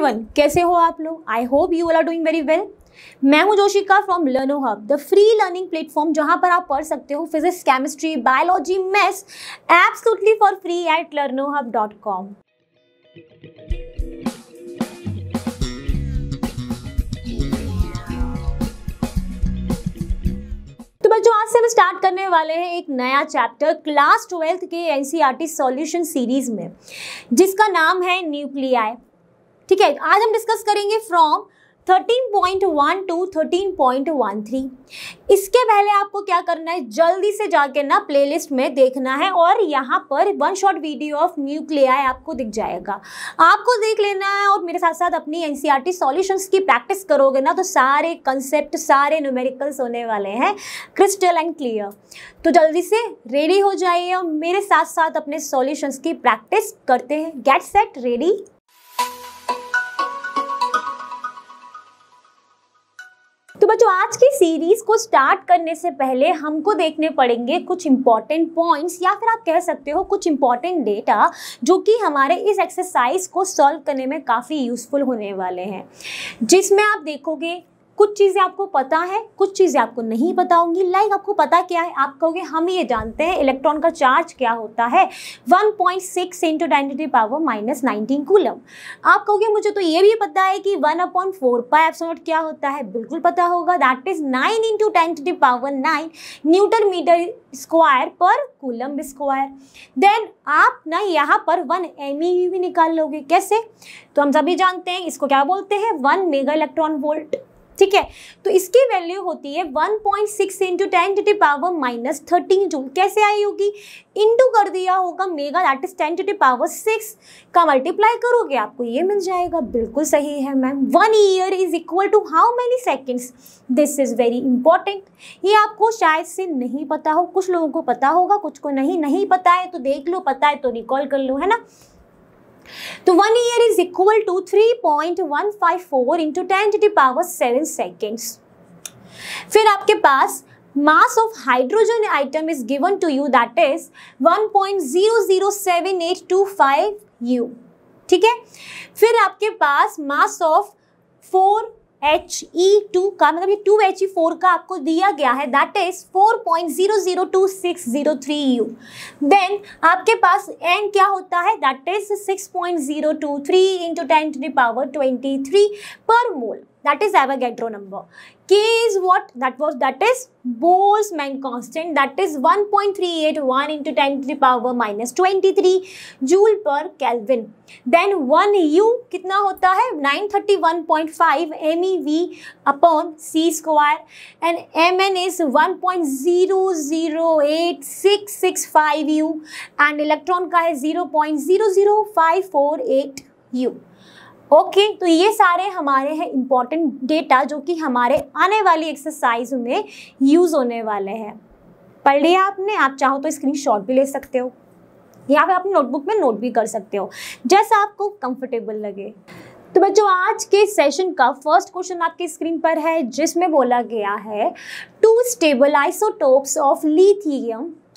Everyone कैसे हो आप लोग I hope you are doing very well मैं हूं Joshika from Learno hub the free learning platform जहां पर आप पढ़ सकते हो physics chemistry biology maths absolutely for free at Learno hub dot com बच्चों आज से हम स्टार्ट करने वाले हैं एक नया चैप्टर क्लास ट्वेल्थ के एन सॉल्यूशन सीरीज में जिसका नाम है न्यूक्लियाई ठीक है आज हम डिस्कस करेंगे फ्रॉम 13.1 टू 13.13 इसके पहले आपको क्या करना है जल्दी से जाके ना प्लेलिस्ट में देखना है और यहाँ पर one shot video of nuclei आपको दिख जाएगा आपको देख लेना है और मेरे साथ साथ अपनी एन सी सॉल्यूशंस की प्रैक्टिस करोगे ना तो सारे कंसेप्ट सारे न्यूमेरिकल्स होने वाले हैं क्रिस्टल एंड क्लियर तो जल्दी से रेडी हो जाइए और मेरे साथ साथ अपने सोल्यूशंस की प्रैक्टिस करते हैं गेट सेट रेडी तो बच्चों आज की सीरीज को स्टार्ट करने से पहले हमको देखने पड़ेंगे कुछ इंपॉर्टेंट पॉइंट्स या फिर आप कह सकते हो कुछ इंपॉर्टेंट डेटा जो कि हमारे इस एक्सरसाइज को सॉल्व करने में काफ़ी यूजफुल होने वाले हैं जिसमें आप देखोगे कुछ चीज़ें आपको पता है कुछ चीज़ें आपको नहीं पता होंगी लाइक आपको पता क्या है आप कहोगे हम ये जानते हैं इलेक्ट्रॉन का चार्ज क्या होता है 1.6 point six into ten to the power minus nineteen coulomb आप कहोगे मुझे तो ये भी पता है कि one upon four pi epsilon naught क्या होता है बिल्कुल पता होगा that is nine into ten to the power nine newton metre square per coulomb square then आप ना यहाँ पर वन एम e भी निकाल लोगे कैसे तो हम सभी जानते हैं इसको क्या बोलते हैं वन मेगा इलेक्ट्रॉन वोल्ट ठीक है तो इसकी वैल्यू होती है 1.6 point six into ten to power minus thirteen joule कैसे आई होगी इंटू कर दिया होगा mega that is ten to power six का मल्टीप्लाई करोगे आपको ये मिल जाएगा बिल्कुल सही है ma'am one year is equal to how many seconds this is very important ये आपको शायद से नहीं पता हो कुछ लोगों को पता होगा कुछ को नहीं नहीं पता है तो देख लो पता है तो रिकॉल कर लो है ना तो one year is equal to three point one five four into ten to power seven seconds फिर आपके पास u that is one point zero zero seven eight two five u ठीक है फिर आपके पास mass of four H E two का मतलब ये टू एच ई फोर का आपको दिया गया है that is four point zero zero two six zero three u then आपके पास एन क्या होता है that is six point zero two three into ten to the power twenty three per mole that is Avogadro number. K is what? That was that is Boltzmann constant. That is 1.381 into 10 to the power minus 23 joule per Kelvin. Then 1 U कितना होता है 931.5 MeV upon C square and Mn is 1.008665 U and electron का है 0.00548 U. Okay okay, तो ये सारे हमारे हैं इम्पॉर्टेंट डेटा जो कि हमारे आने वाली एक्सरसाइज में यूज़ होने वाले हैं पढ़ लिया आपने आप चाहो तो स्क्रीनशॉट भी ले सकते हो या फिर अपनी नोटबुक में नोट भी कर सकते हो जैसा आपको कंफर्टेबल लगे तो बच्चों आज के सेशन का फर्स्ट क्वेश्चन आपकी स्क्रीन पर है जिसमें बोला गया है two stable isotopes of lithium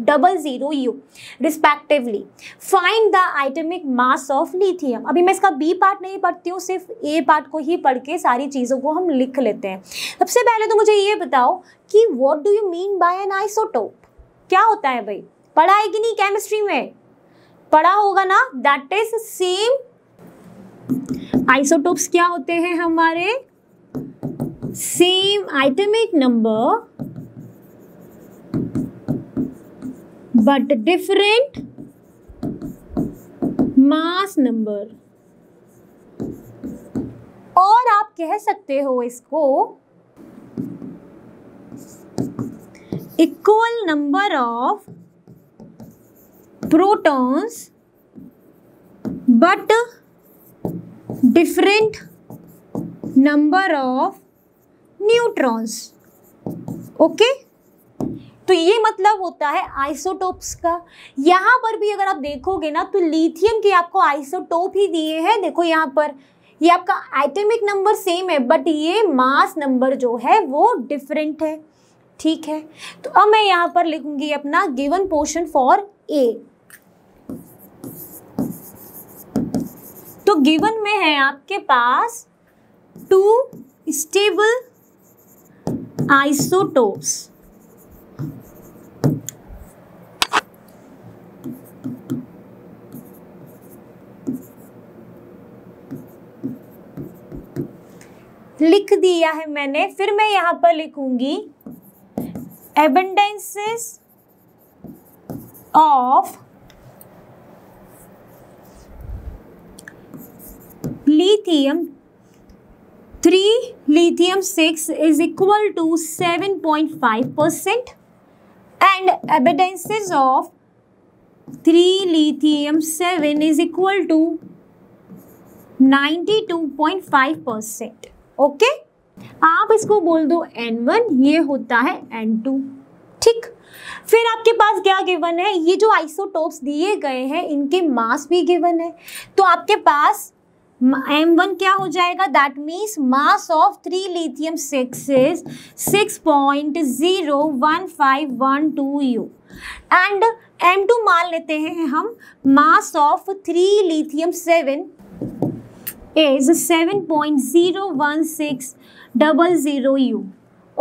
double zero u respectively find the atomic mass of lithium अभी मैं इसका बी पार्ट नहीं पढ़ती हूँ सिर्फ ए पार्ट को ही पढ़ के सारी चीज़ों को हम लिख लेते हैं सबसे पहले तो मुझे ये बताओ कि what do you mean by an isotope क्या होता है भाई पढ़ा है कि नहीं केमिस्ट्री में पढ़ा होगा ना दैट इज सेम आइसोटोप्स क्या होते हैं हमारे same atomic number but different mass number और आप कह सकते हो इसको equal number of protons but different number of neutrons okay तो ये मतलब होता है आइसोटोप्स का यहाँ पर भी अगर आप देखोगे ना तो लिथियम के आपको आइसोटोप ही दिए हैं देखो यहाँ पर ये आपका आइटमिक नंबर सेम है बट ये मास नंबर जो है वो डिफरेंट है ठीक है तो अब मैं यहाँ पर लिखूंगी अपना गिवन पोर्शन फॉर ए तो गिवन में है आपके पास टू स्टेबल आइसोटोप्स लिख दिया है मैंने फिर मैं यहां पर लिखूंगी abundances of lithium three lithium six is equal to seven point five percent and abundances of three lithium seven is equal to ninety two point five percent okay आप इसको बोल दो एन वन ये होता है एन टू ठीक फिर आपके पास क्या गिवन है ये जो आइसोटोप्स दिए गए हैं इनके मास भी गिवन है तो आपके पास एम वन क्या हो जाएगा that means mass of three lithium six is six point zero one five one two you and M two मान लेते हैं हम mass of three lithium seven is seven point zero one six double zero u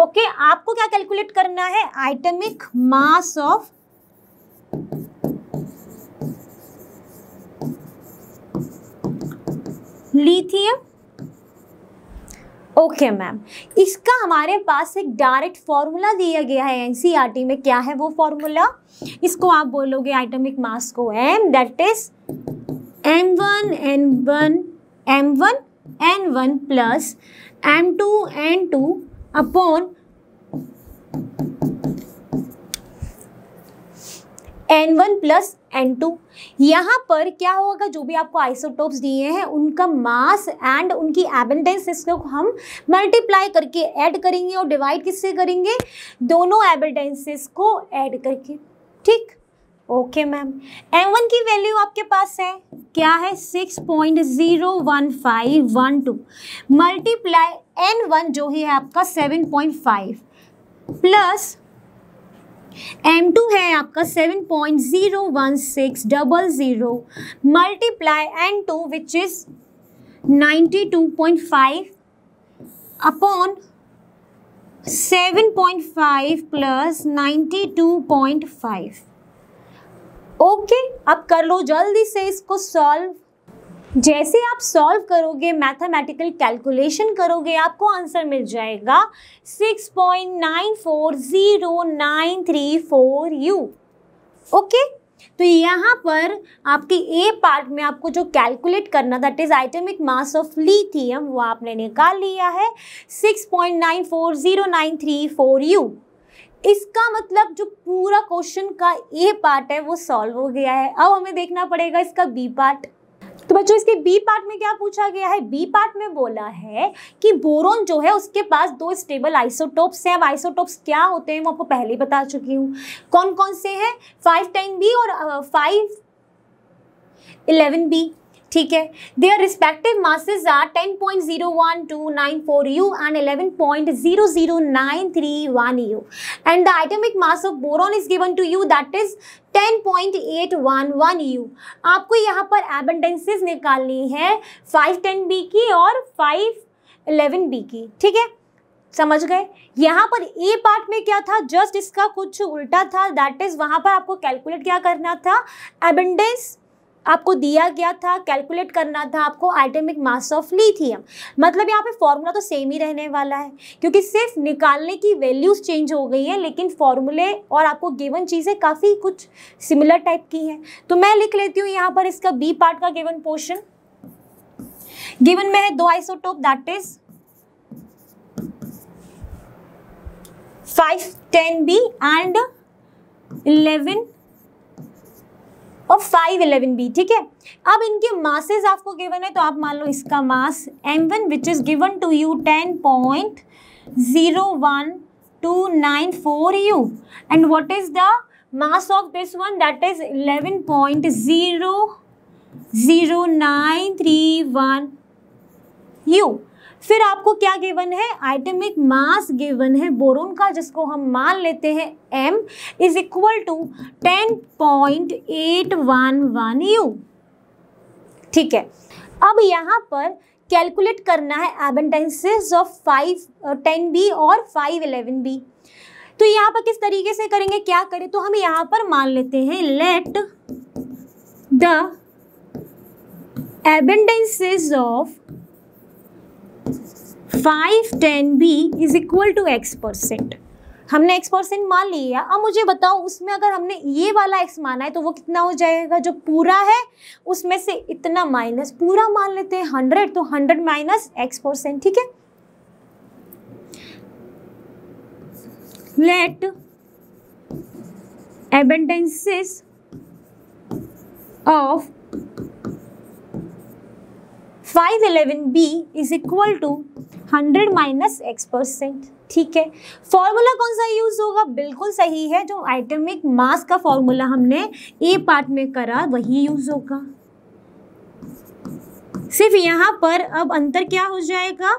okay आपको क्या calculate करना है atomic mass of lithium okay okay, ma'am इसका हमारे पास एक डायरेक्ट फॉर्मूला दिया गया है एनसीईआरटी e में क्या है वो फॉर्मूला इसको आप बोलोगे आइटमिक मास को M that is M one N one M one N one plus M two N two upon N one plus N two यहाँ पर क्या होगा जो भी आपको आइसोटोप्स दिए हैं उनका मास एंड उनकी एबेंडेंस इसको हम मल्टीप्लाई करके ऐड करेंगे और डिवाइड किससे करेंगे दोनों एबेंडेंसेस को ऐड करके ठीक ओके मैम एम वन की वैल्यू आपके पास है क्या है six point zero one five one two multiply N one जो ही है आपका seven point five plus M two है आपका seven point zero one six double zero multiply N two which is ninety two point five upon seven point five plus ninety two point five okay अब कर लो जल्दी से इसको solve जैसे आप solve करोगे मैथमेटिकल कैलकुलेशन करोगे आपको आंसर मिल जाएगा 6.940934U ओके तो यहाँ पर आपके ए पार्ट में आपको जो कैलकुलेट करना that is atomic mass of lithium वो आपने निकाल लिया है 6.940934U इसका मतलब जो पूरा क्वेश्चन का ए पार्ट है वो सॉल्व हो गया है अब हमें देखना पड़ेगा इसका बी पार्ट तो बच्चों इसके बी पार्ट में क्या पूछा गया है बी पार्ट में बोला है कि बोरोन जो है उसके पास दो स्टेबल आइसोटोप्स हैं अब आइसोटोप्स क्या होते हैं वो आपको पहले ही बता चुकी हूँ कौन कौन से हैं फाइव टेन बी और फाइव इलेवन बी ठीक है their respective masses are 10.01294 u and 11.00931 u and the atomic mass of boron is given to you that is 10.811 u आपको यहाँ पर एबंडेंसेज निकालनी है 510 बी की और 511 बी की ठीक है समझ गए यहाँ पर ए पार्ट में क्या था जस्ट इसका कुछ उल्टा था दैट इज़ वहाँ पर आपको कैलकुलेट क्या करना था एबंडेंस आपको दिया गया था कैलकुलेट करना था आपको आइटेमिक मास ऑफ लिथियम मतलब यहाँ पे फॉर्मूला तो सेम ही रहने वाला है क्योंकि सिर्फ निकालने की वैल्यूज चेंज हो गई है लेकिन फॉर्मूले और आपको गिवन चीज़ें काफ़ी कुछ सिमिलर टाइप की हैं तो मैं लिख लेती हूँ यहाँ पर इसका बी पार्ट का गिवन पोर्शन गिवन में है दो isotope that is five ten B and eleven और फाइव इलेवन बी ठीक है अब इनके मासेज आपको गिवन है तो आप मान लो इसका mass M one which is given to you ten point zero one two nine four u and what is the mass of this one that is eleven point zero zero nine three one u फिर आपको क्या given है atomic मास given है boron का जिसको हम मान लेते हैं M is equal to ten point eight one one u ठीक है अब यहाँ पर कैलकुलेट करना है abundances of five ten B और फाइव इलेवन बी तो यहाँ पर किस तरीके से करेंगे क्या करें तो हम यहाँ पर मान लेते हैं let the abundances of five ten B is equal to X percent हमने एक्स परसेंट मान लिया अब मुझे बताओ उसमें अगर हमने ये वाला एक्स माना है तो वो कितना हो जाएगा जो पूरा है उसमें से इतना माइनस पूरा मान लेते हैं हंड्रेड तो हंड्रेड माइनस एक्स परसेंट ठीक है let abundances of five eleven B is equal to hundred minus x percent ठीक है फॉर्मूला कौन सा यूज़ होगा बिल्कुल सही है जो आइटमिक मास का फॉर्मूला हमने ए पार्ट में करा वही यूज़ होगा सिर्फ यहाँ पर अब अंतर क्या हो जाएगा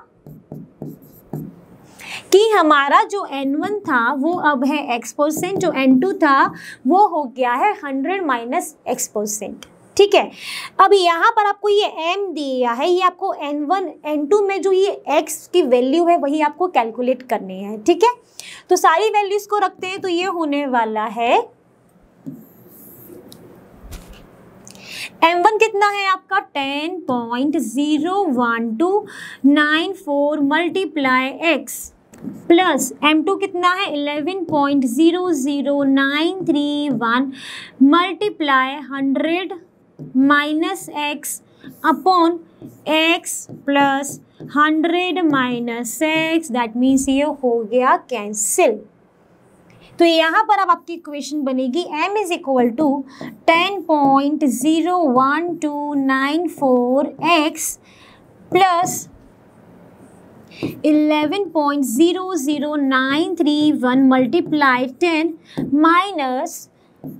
कि हमारा जो N1 था वो अब है x परसेंट जो N2 था वो हो गया है 100 माइनस एक्स परसेंट ठीक है अब यहाँ पर आपको ये एम दिया है ये आपको एन वन एन टू में जो ये एक्स की वैल्यू है वही आपको कैलकुलेट करनी है ठीक है तो सारी वैल्यूज़ को रखते हैं तो ये होने वाला है एम वन कितना है आपका ten point zero one two nine four multiply x plus M two कितना है eleven point zero zero nine three one multiply hundred minus x upon x plus hundred minus x that means ये हो गया cancel तो यहाँ पर अब आपकी इक्वेशन बनेगी m is equal to ten point zero one two nine four x plus eleven point zero zero nine three one multiply ten minus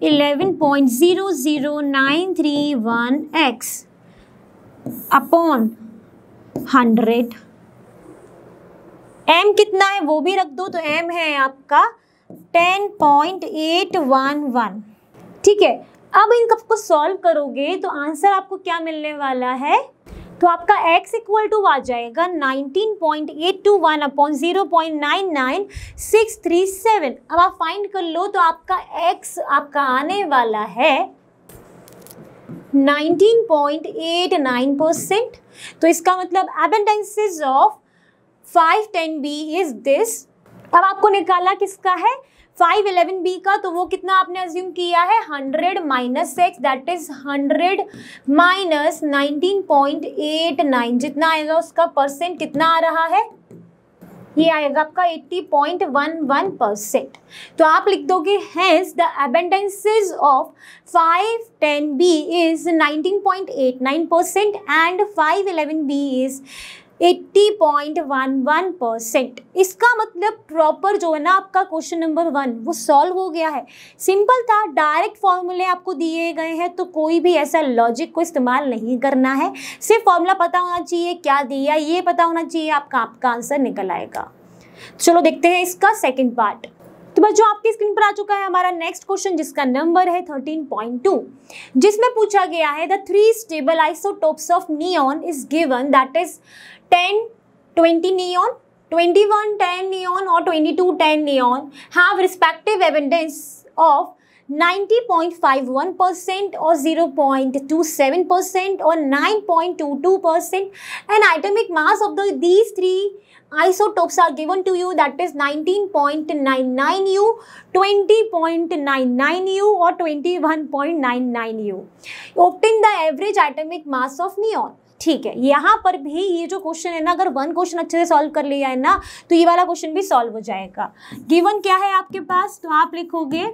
11.00931x upon hundred m कितना है वो भी रख दो तो एम है आपका 10.811 ठीक है अब इन सबको सॉल्व करोगे तो आंसर आपको क्या मिलने वाला है तो आपका x इक्वल टू आ जाएगा 19.821 point eight two one upon 0.99637 अब आप फाइंड कर लो तो आपका x आपका आने वाला है 19.89 परसेंट तो इसका मतलब abundances of 510 B is this अब आपको निकाला किसका है फाइव इलेवन बी का तो वो कितना आपने अज्यूम किया है hundred minus six that is hundred minus nineteen point eight nine जितना आएगा उसका परसेंट कितना आ रहा है ये आएगा आपका 80.11 परसेंट तो आप लिख दोगे hence the abundances of 5 10 B is 19.89 percent and 5 11 B is 80.11 percent इसका मतलब प्रॉपर जो है ना आपका क्वेश्चन नंबर वन वो सॉल्व हो गया है सिंपल था डायरेक्ट फॉर्मूले आपको दिए गए हैं तो कोई भी ऐसा लॉजिक को इस्तेमाल नहीं करना है सिर्फ फॉर्मूला पता होना चाहिए क्या दिया ये पता होना चाहिए आपका आपका आंसर निकल आएगा चलो देखते हैं इसका सेकेंड पार्ट तो बस जो आपकी स्क्रीन पर आ चुका है हमारा नेक्स्ट क्वेश्चन जिसका नंबर है 13.2 जिसमें पूछा गया है the three stable isotopes of neon is given that is 10, 20 neon, 21, 10 neon or 22, 10 neon have respective evidence of 90.51% or 0.27% or 9.22% and atomic mass of the these three isotopes are given to you that is 19.99U, 20.99U or 21.99U. Obtain the average atomic mass of neon. ठीक है यहाँ पर भी ये जो question है ना अगर वन क्वेश्चन अच्छे से सॉल्व कर लिया है ना तो ये वाला क्वेश्चन भी सॉल्व हो जाएगा गिवन क्या है आपके पास तो आप लिखोगे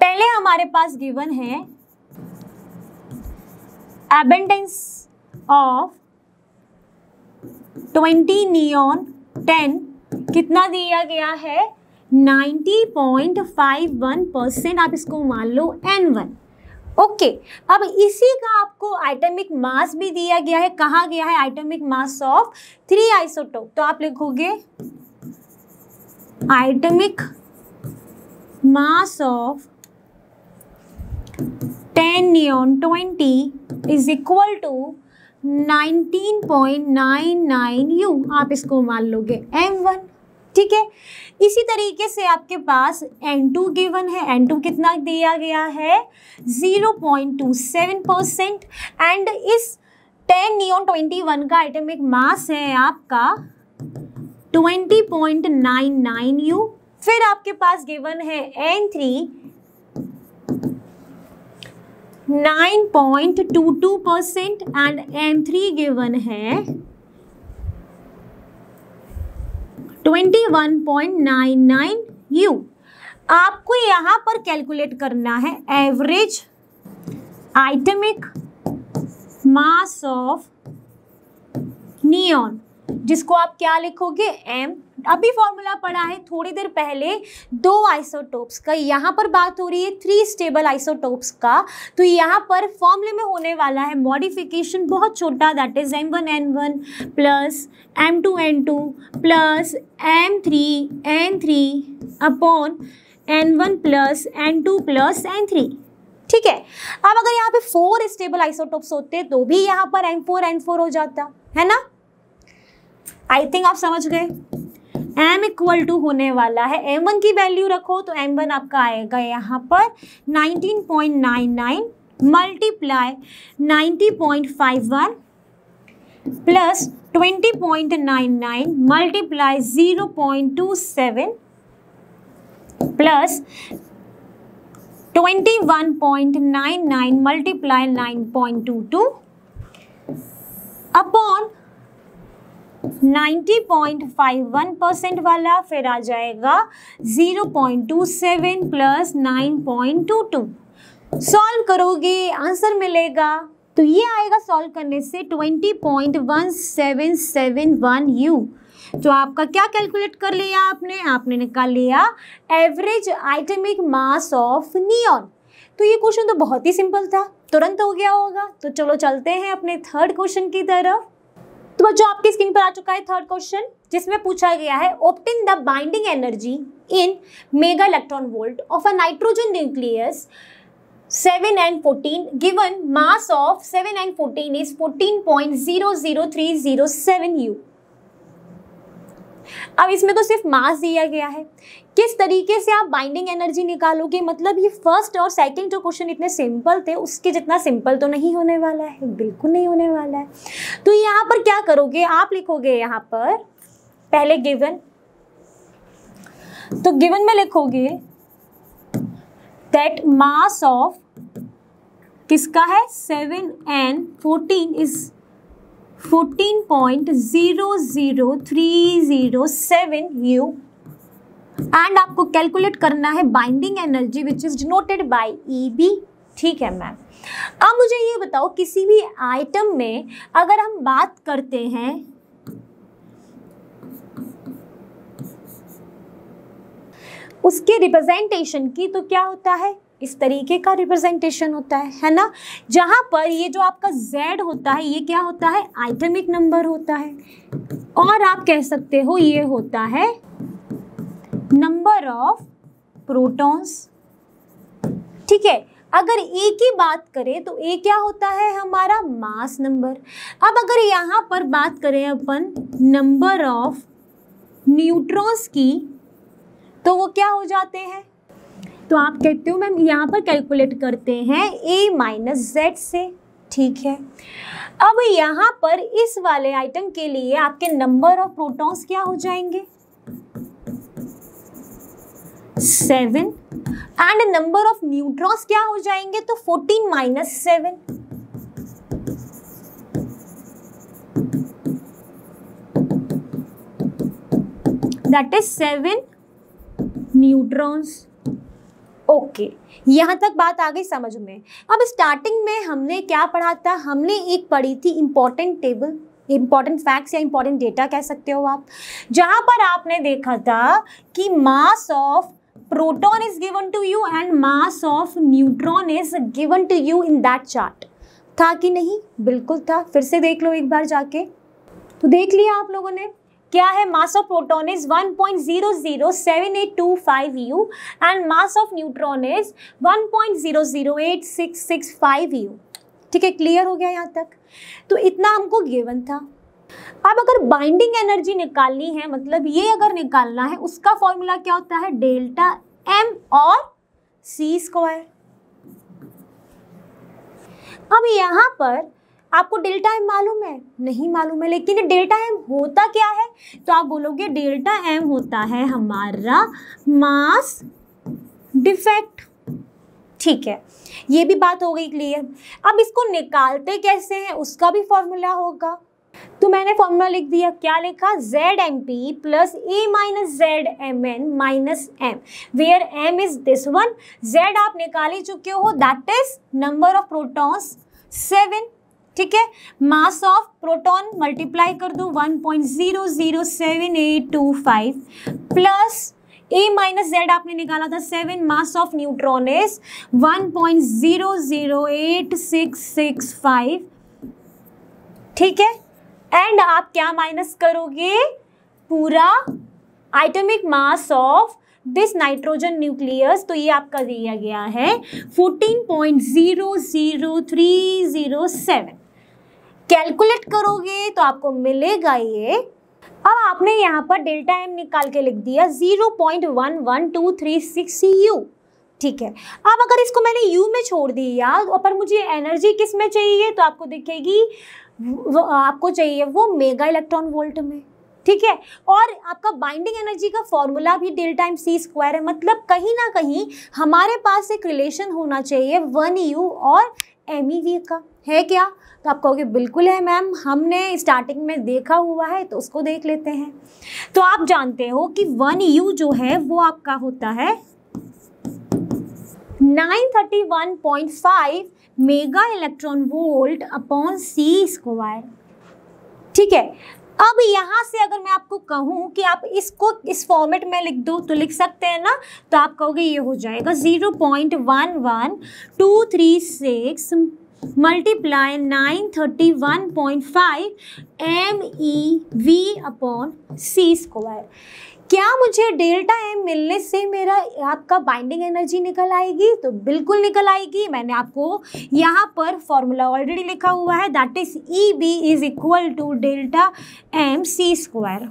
पहले हमारे पास गिवन है abundance of twenty neon ten कितना दिया गया है 90.51 परसेंट आप इसको मान लो एन वन ओके अब इसी का आपको आइटमिक मास भी दिया गया है कहा गया है atomic mass of three isotope तो आप लिखोगे atomic mass of ten neon twenty is equal to 19.99 u आप इसको मान लोगे एम वन ठीक है इसी तरीके से आपके पास N2 गिवन है N2 कितना दिया गया है 0.27 परसेंट एंड इस 10 नियोन 21 का एटॉमिक मास है आपका 20.99 यू फिर आपके पास गिवन है N3 9.22 percent and N3 given है 21.99 यू आपको यहां पर कैलकुलेट करना है average atomic mass of neon जिसको आप क्या लिखोगे एम अभी फॉर्मूला पड़ा है थोड़ी देर पहले दो आइसोटोप्स का यहाँ पर बात हो रही है थ्री स्टेबल आइसोटोप्स का तो यहाँ पर फॉर्मूले में होने वाला है मॉडिफिकेशन बहुत छोटा that is M one N one plus M two N two plus m three n three upon N one plus N two plus n three ठीक है अब अगर यहाँ पे फोर स्टेबल आइसोटोप्स होते तो भी यहाँ पर एम फोर एन फोर हो जाता है ना आई थिंक आप समझ गए एम इक्वल टू होने वाला है एम वन की वैल्यू रखो तो एम वन आपका आएगा यहाँ पर nineteen point nine nine multiply ninety point five one plus twenty point nine nine multiply zero point two seven plus twenty one point nine nine multiply nine point two two upon 90.51 percent वाला फिर आ जाएगा 0.27 plus 9.22 solve करोगे answer मिलेगा तो ये आएगा solve करने से 20.1771 यू तो आपका क्या कैलकुलेट कर लिया आपने आपने निकाल लिया average atomic mass of neon तो ये क्वेश्चन तो बहुत ही सिंपल था तुरंत हो गया होगा तो चलो चलते हैं अपने थर्ड क्वेश्चन की तरफ तो बच्चों आपके स्क्रीन पर आ चुका है थर्ड क्वेश्चन जिसमें पूछा गया है obtain the binding energy in mega electron volt of a nitrogen nucleus 7 and 14 given mass of 7 and 14 is 14.00307 u अब इसमें तो सिर्फ मास दिया गया है किस तरीके से आप बाइंडिंग एनर्जी निकालोगे मतलब ये फर्स्ट और सेकंड जो क्वेश्चन इतने सिंपल थे उसके जितना सिंपल तो नहीं होने वाला है बिल्कुल नहीं होने वाला है तो यहाँ पर क्या करोगे आप लिखोगे यहाँ पर पहले गिवन तो गिवन में लिखोगे दैट मास ऑफ किसका है seven and fourteen is 14.00307 u and आपको कैलकुलेट करना है binding energy which is denoted by E B ठीक है मैम अब मुझे ये बताओ किसी भी आइटम में अगर हम बात करते हैं उसके रिप्रेजेंटेशन की तो क्या होता है इस तरीके का रिप्रेजेंटेशन होता है है ना जहां पर ये जो आपका Z होता है ये क्या होता है आइटमिक नंबर होता है और आप कह सकते हो ये होता है नंबर ऑफ प्रोटॉन्स ठीक है अगर ए की बात करें तो ए क्या होता है हमारा मास नंबर अब अगर यहाँ पर बात करें अपन नंबर ऑफ न्यूट्रॉन्स की तो वो क्या हो जाते हैं तो आप कहते हो मैम यहाँ पर कैलकुलेट करते हैं ए माइनस जेड से ठीक है अब यहाँ पर इस वाले आइटम के लिए आपके नंबर ऑफ प्रोटॉन्स क्या हो जाएंगे seven and number of neutrons क्या हो जाएंगे तो fourteen minus seven that is seven neutrons okay okay. यहाँ तक बात आ गई समझ में अब स्टार्टिंग में हमने क्या पढ़ा था हमने एक पढ़ी थी इम्पॉर्टेंट टेबल इम्पॉर्टेंट फैक्ट्स या इम्पॉर्टेंट डेटा कह सकते हो आप जहाँ पर आपने देखा था कि mass of proton is given to you and mass of neutron is given to you in that chart था कि नहीं बिल्कुल था फिर से देख लो एक बार जाके तो देख लिया आप लोगों ने क्या है mass of proton is five u and mass of neutron is five u ठीक है क्लियर हो गया यहाँ तक तो इतना हमको गेवन था अब अगर बाइंडिंग एनर्जी निकालनी है मतलब ये अगर निकालना है उसका फॉर्मूला क्या होता है डेल्टा एम और सी स्क्वायर अब यहाँ पर आपको डेल्टा एम मालूम है नहीं मालूम है लेकिन डेल्टा एम होता क्या है तो आप बोलोगे डेल्टा एम होता है हमारा मास डिफेक्ट ठीक है ये भी बात हो गई क्लियर अब इसको निकालते कैसे हैं उसका भी फॉर्मूला होगा तो मैंने फॉर्मूला लिख दिया क्या लिखा Z M P plus A minus Z M N minus m where m is this one Z आप निकाल ही चुके हो that is number of protons seven ठीक है मास ऑफ प्रोटॉन मल्टीप्लाई कर दो 1.007825 प्लस ए माइनस जेड आपने निकाला था seven mass of neutron is 1.008665 ठीक है एंड आप क्या माइनस करोगे पूरा atomic mass of this nitrogen nucleus तो ये आपका दिया गया है 14.00307 कैलकुलेट करोगे तो आपको मिलेगा ये अब आपने यहाँ पर डेल्टा एम निकाल के लिख दिया zero point one one two three six u ठीक है अब अगर इसको मैंने यू में छोड़ दिया पर मुझे एनर्जी किस में चाहिए तो आपको दिखेगी आपको चाहिए वो मेगा इलेक्ट्रॉन वोल्ट में ठीक है और आपका बाइंडिंग एनर्जी का फॉर्मूला भी डेल टाइम सी स्क्वायर है मतलब कहीं ना कहीं हमारे पास एक रिलेशन होना चाहिए वन यू और एम ई वी का है क्या तो आप कहोगे बिल्कुल है मैम हमने स्टार्टिंग में देखा हुआ है तो उसको देख लेते हैं तो आप जानते हो कि वन यू जो है वो आपका होता है 931.5 मेगा इलेक्ट्रॉन वोल्ट अपॉन सी स्क्वायर ठीक है अब यहाँ से अगर मैं आपको कहूँ कि आप इसको इस फॉर्मेट में लिख दो तो लिख सकते हैं ना तो आप कहोगे ये हो जाएगा zero point one one two three six multiply nine thirty one point five M ई वी अपॉन सी स्क्वायर क्या मुझे डेल्टा एम मिलने से मेरा आपका बाइंडिंग एनर्जी निकल आएगी तो बिल्कुल निकल आएगी मैंने आपको यहाँ पर फॉर्मूला ऑलरेडी लिखा हुआ है that is E B is equal to delta M C square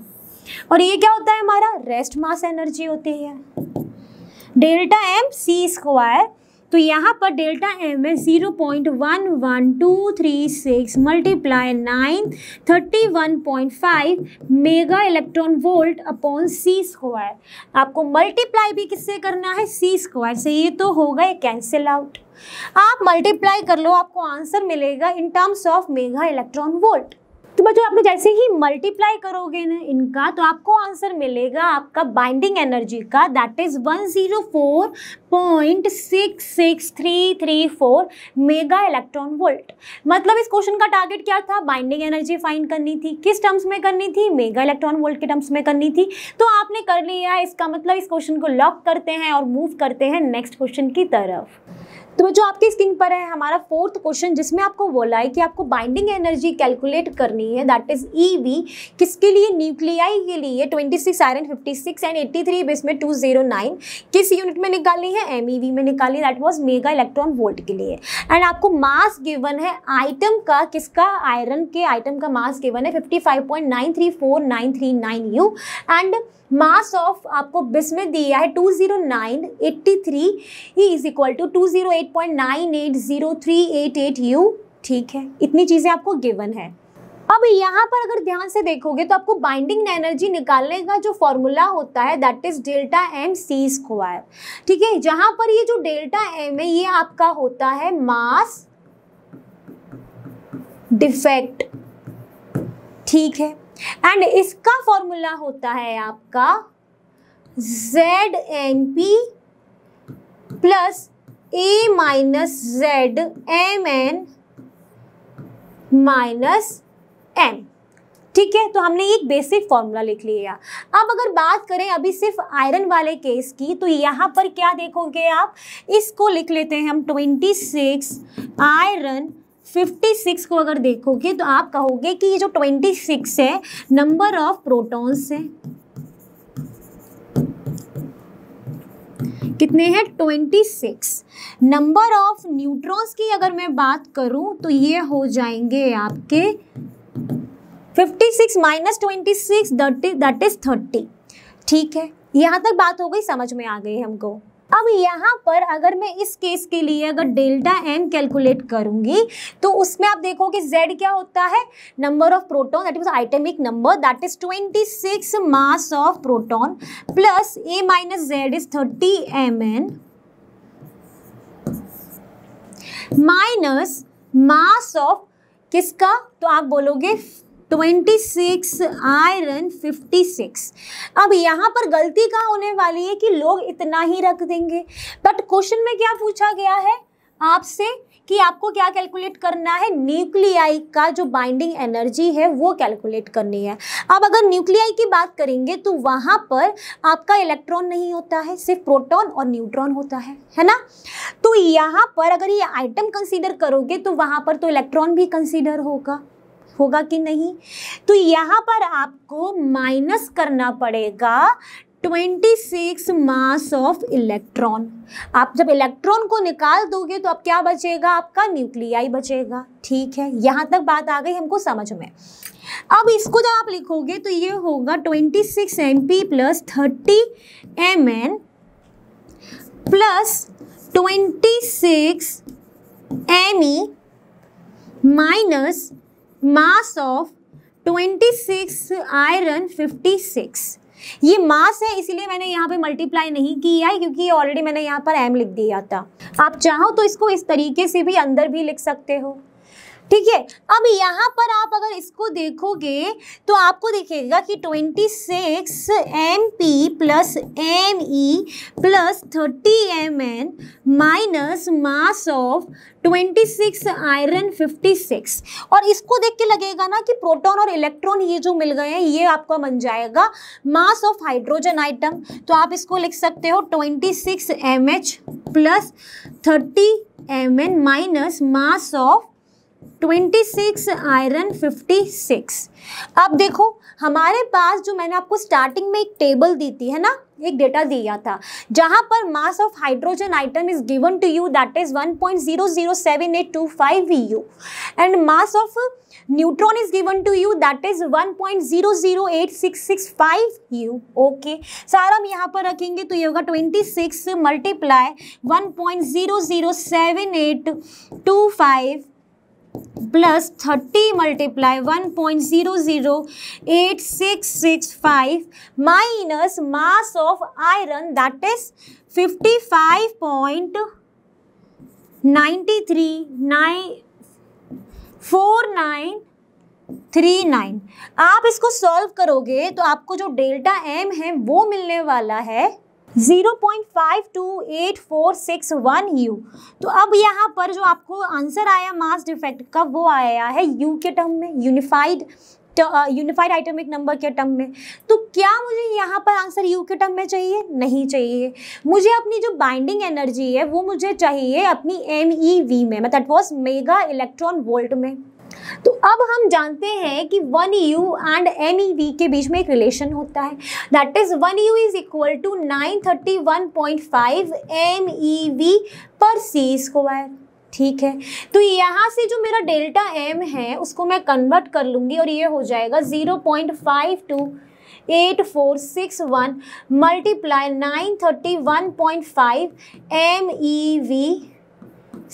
और ये क्या होता है हमारा रेस्ट मास एनर्जी होती है डेल्टा एम सी स्क्वायर तो यहाँ पर डेल्टा एम है zero point one one two three six multiply nine thirty one point five mega electron volt upon सी स्क्वायर आपको मल्टीप्लाई भी किससे करना है सी स्क्वायर से ये तो होगा ये कैंसिल आउट आप मल्टीप्लाई कर लो आपको आंसर मिलेगा in terms of mega electron volt तो बच्चों आपने जैसे ही मल्टीप्लाई करोगे ना इनका तो आपको आंसर मिलेगा आपका बाइंडिंग एनर्जी का that is one zero four point six six three three four mega electron volt मतलब इस क्वेश्चन का टारगेट क्या था बाइंडिंग एनर्जी फाइंड करनी थी किस टर्म्स में करनी थी मेगा इलेक्ट्रॉन वोल्ट के टर्म्स में करनी थी तो आपने कर लिया इसका मतलब इस क्वेश्चन को लॉक करते हैं और मूव करते हैं नेक्स्ट क्वेश्चन की तरफ तो जो आपकी स्किन पर है हमारा फोर्थ क्वेश्चन जिसमें आपको बोला है कि आपको बाइंडिंग एनर्जी कैलकुलेट करनी है दैट इज ईवी किसके लिए न्यूक्लियाई के लिए 26 आयरन फिफ्टी एंड 83 बेस में 209 किस यूनिट में निकालनी है एमईवी e में निकालनी that was mega electron volt के लिए एंड आपको मास गिवन है आइटम का किसका आयरन के आइटम का मास गिवन है fifty five point nine three four nine three nine u and mass of आपको बिस में दिया है 20983 ही is equal to 208.980388 e u ठीक है इतनी चीज़ें आपको गिवन है अब यहाँ पर अगर ध्यान से देखोगे तो आपको बाइंडिंग एनर्जी निकालने का जो फॉर्मूला होता है that is delta M C square ठीक है जहाँ पर ये जो डेल्टा एम है ये आपका होता है मास डिफेक्ट ठीक है एंड इसका फॉर्मूला होता है आपका Z n p plus A minus Z M N minus m ठीक है तो हमने एक बेसिक फॉर्मूला लिख लिया अब अगर बात करें अभी सिर्फ आयरन वाले केस की तो यहाँ पर क्या देखोगे आप इसको लिख लेते हैं हम 26 आयरन 56 को अगर देखोगे तो आप कहोगे कि ये जो 26 है नंबर ऑफ प्रोटॉन्स है कितने हैं 26 नंबर ऑफ न्यूट्रॉन्स की अगर मैं बात करूं तो ये हो जाएंगे आपके 56 six minus twenty six that is thirty ठीक है यहां तक बात हो गई समझ में आ गई हमको अब यहाँ पर अगर मैं इस केस के लिए अगर डेल्टा एन कैलकुलेट करूँगी तो उसमें आप देखो कि जेड क्या होता है number of proton that is atomic number that is twenty six mass of proton plus A minus Z is thirty m N minus mass of किसका तो आप बोलोगे twenty six iron fifty six अब यहाँ पर गलती कहाँ होने वाली है कि लोग इतना ही रख देंगे बट क्वेश्चन में क्या पूछा गया है आपसे कि आपको क्या कैलकुलेट करना है न्यूक्लियाई का जो बाइंडिंग एनर्जी है वो कैलकुलेट करनी है अब अगर न्यूक्लियाई की बात करेंगे तो वहाँ पर आपका इलेक्ट्रॉन नहीं होता है सिर्फ प्रोटॉन और न्यूट्रॉन होता है है ना तो यहाँ पर अगर ये आइटम कंसीडर करोगे तो वहाँ पर तो इलेक्ट्रॉन भी कंसीडर होगा होगा कि नहीं तो यहाँ पर आपको माइनस करना पड़ेगा 26 मास ऑफ इलेक्ट्रॉन आप जब इलेक्ट्रॉन को निकाल दोगे तो अब क्या बचेगा आपका न्यूक्लियाई बचेगा ठीक है यहाँ तक बात आ गई हमको समझ में अब इसको जब आप लिखोगे तो ये होगा 26 six m P plus thirty m n plus twenty six M e minus mass of 26 iron 56 ये मास है इसीलिए मैंने यहाँ पे मल्टीप्लाई नहीं किया है क्योंकि ऑलरेडी मैंने यहाँ पर एम लिख दिया था आप चाहो तो इसको इस तरीके से भी अंदर भी लिख सकते हो ठीक है अब यहाँ पर आप अगर इसको देखोगे तो आपको देखेगा कि twenty six m P plus m e plus thirty m N minus mass of twenty six iron fifty six और इसको देख के लगेगा ना कि प्रोटॉन और इलेक्ट्रॉन ये जो मिल गए हैं ये आपका बन जाएगा मास ऑफ हाइड्रोजन आइटम तो आप इसको लिख सकते हो twenty six m H plus thirty m N minus mass of twenty six iron fifty six अब देखो हमारे पास जो मैंने आपको स्टार्टिंग में एक टेबल दी थी है ना एक डेटा दिया था जहाँ पर mass of hydrogen atom is given to you that is 1.007825 u and mass of neutron is given to you that is 1.008665 u okay सारा हम यहाँ पर रखेंगे तो ये होगा 26 multiply five plus thirty multiply one point zero zero eight six six five minus mass of iron that is fifty five point three nine four nine three nine आप इसको सॉल्व करोगे तो आपको जो डेल्टा एम है वो मिलने वाला है वन यू तो अब यहाँ पर जो आपको आंसर आया मास डिफेक्ट का वो आया है यू के टर्म में यूनिफाइड यूनिफाइड आइटमिक नंबर के टर्म में तो क्या मुझे यहाँ पर आंसर यू के टर्म में चाहिए नहीं चाहिए मुझे अपनी जो बाइंडिंग एनर्जी है वो मुझे चाहिए अपनी एम ई वी में मतलब वॉज मेगा इलेक्ट्रॉन वोल्ट में तो अब हम जानते हैं कि one u and n e V के बीच में एक रिलेशन होता है that is one u is equal to nine thirty one point five M E V पर सी स्क्वायर ठीक है तो यहाँ से जो मेरा डेल्टा एम है उसको मैं कन्वर्ट कर लूँगी और ये हो जाएगा zero point five two eight four six one multiply nine thirty one point five M ई वी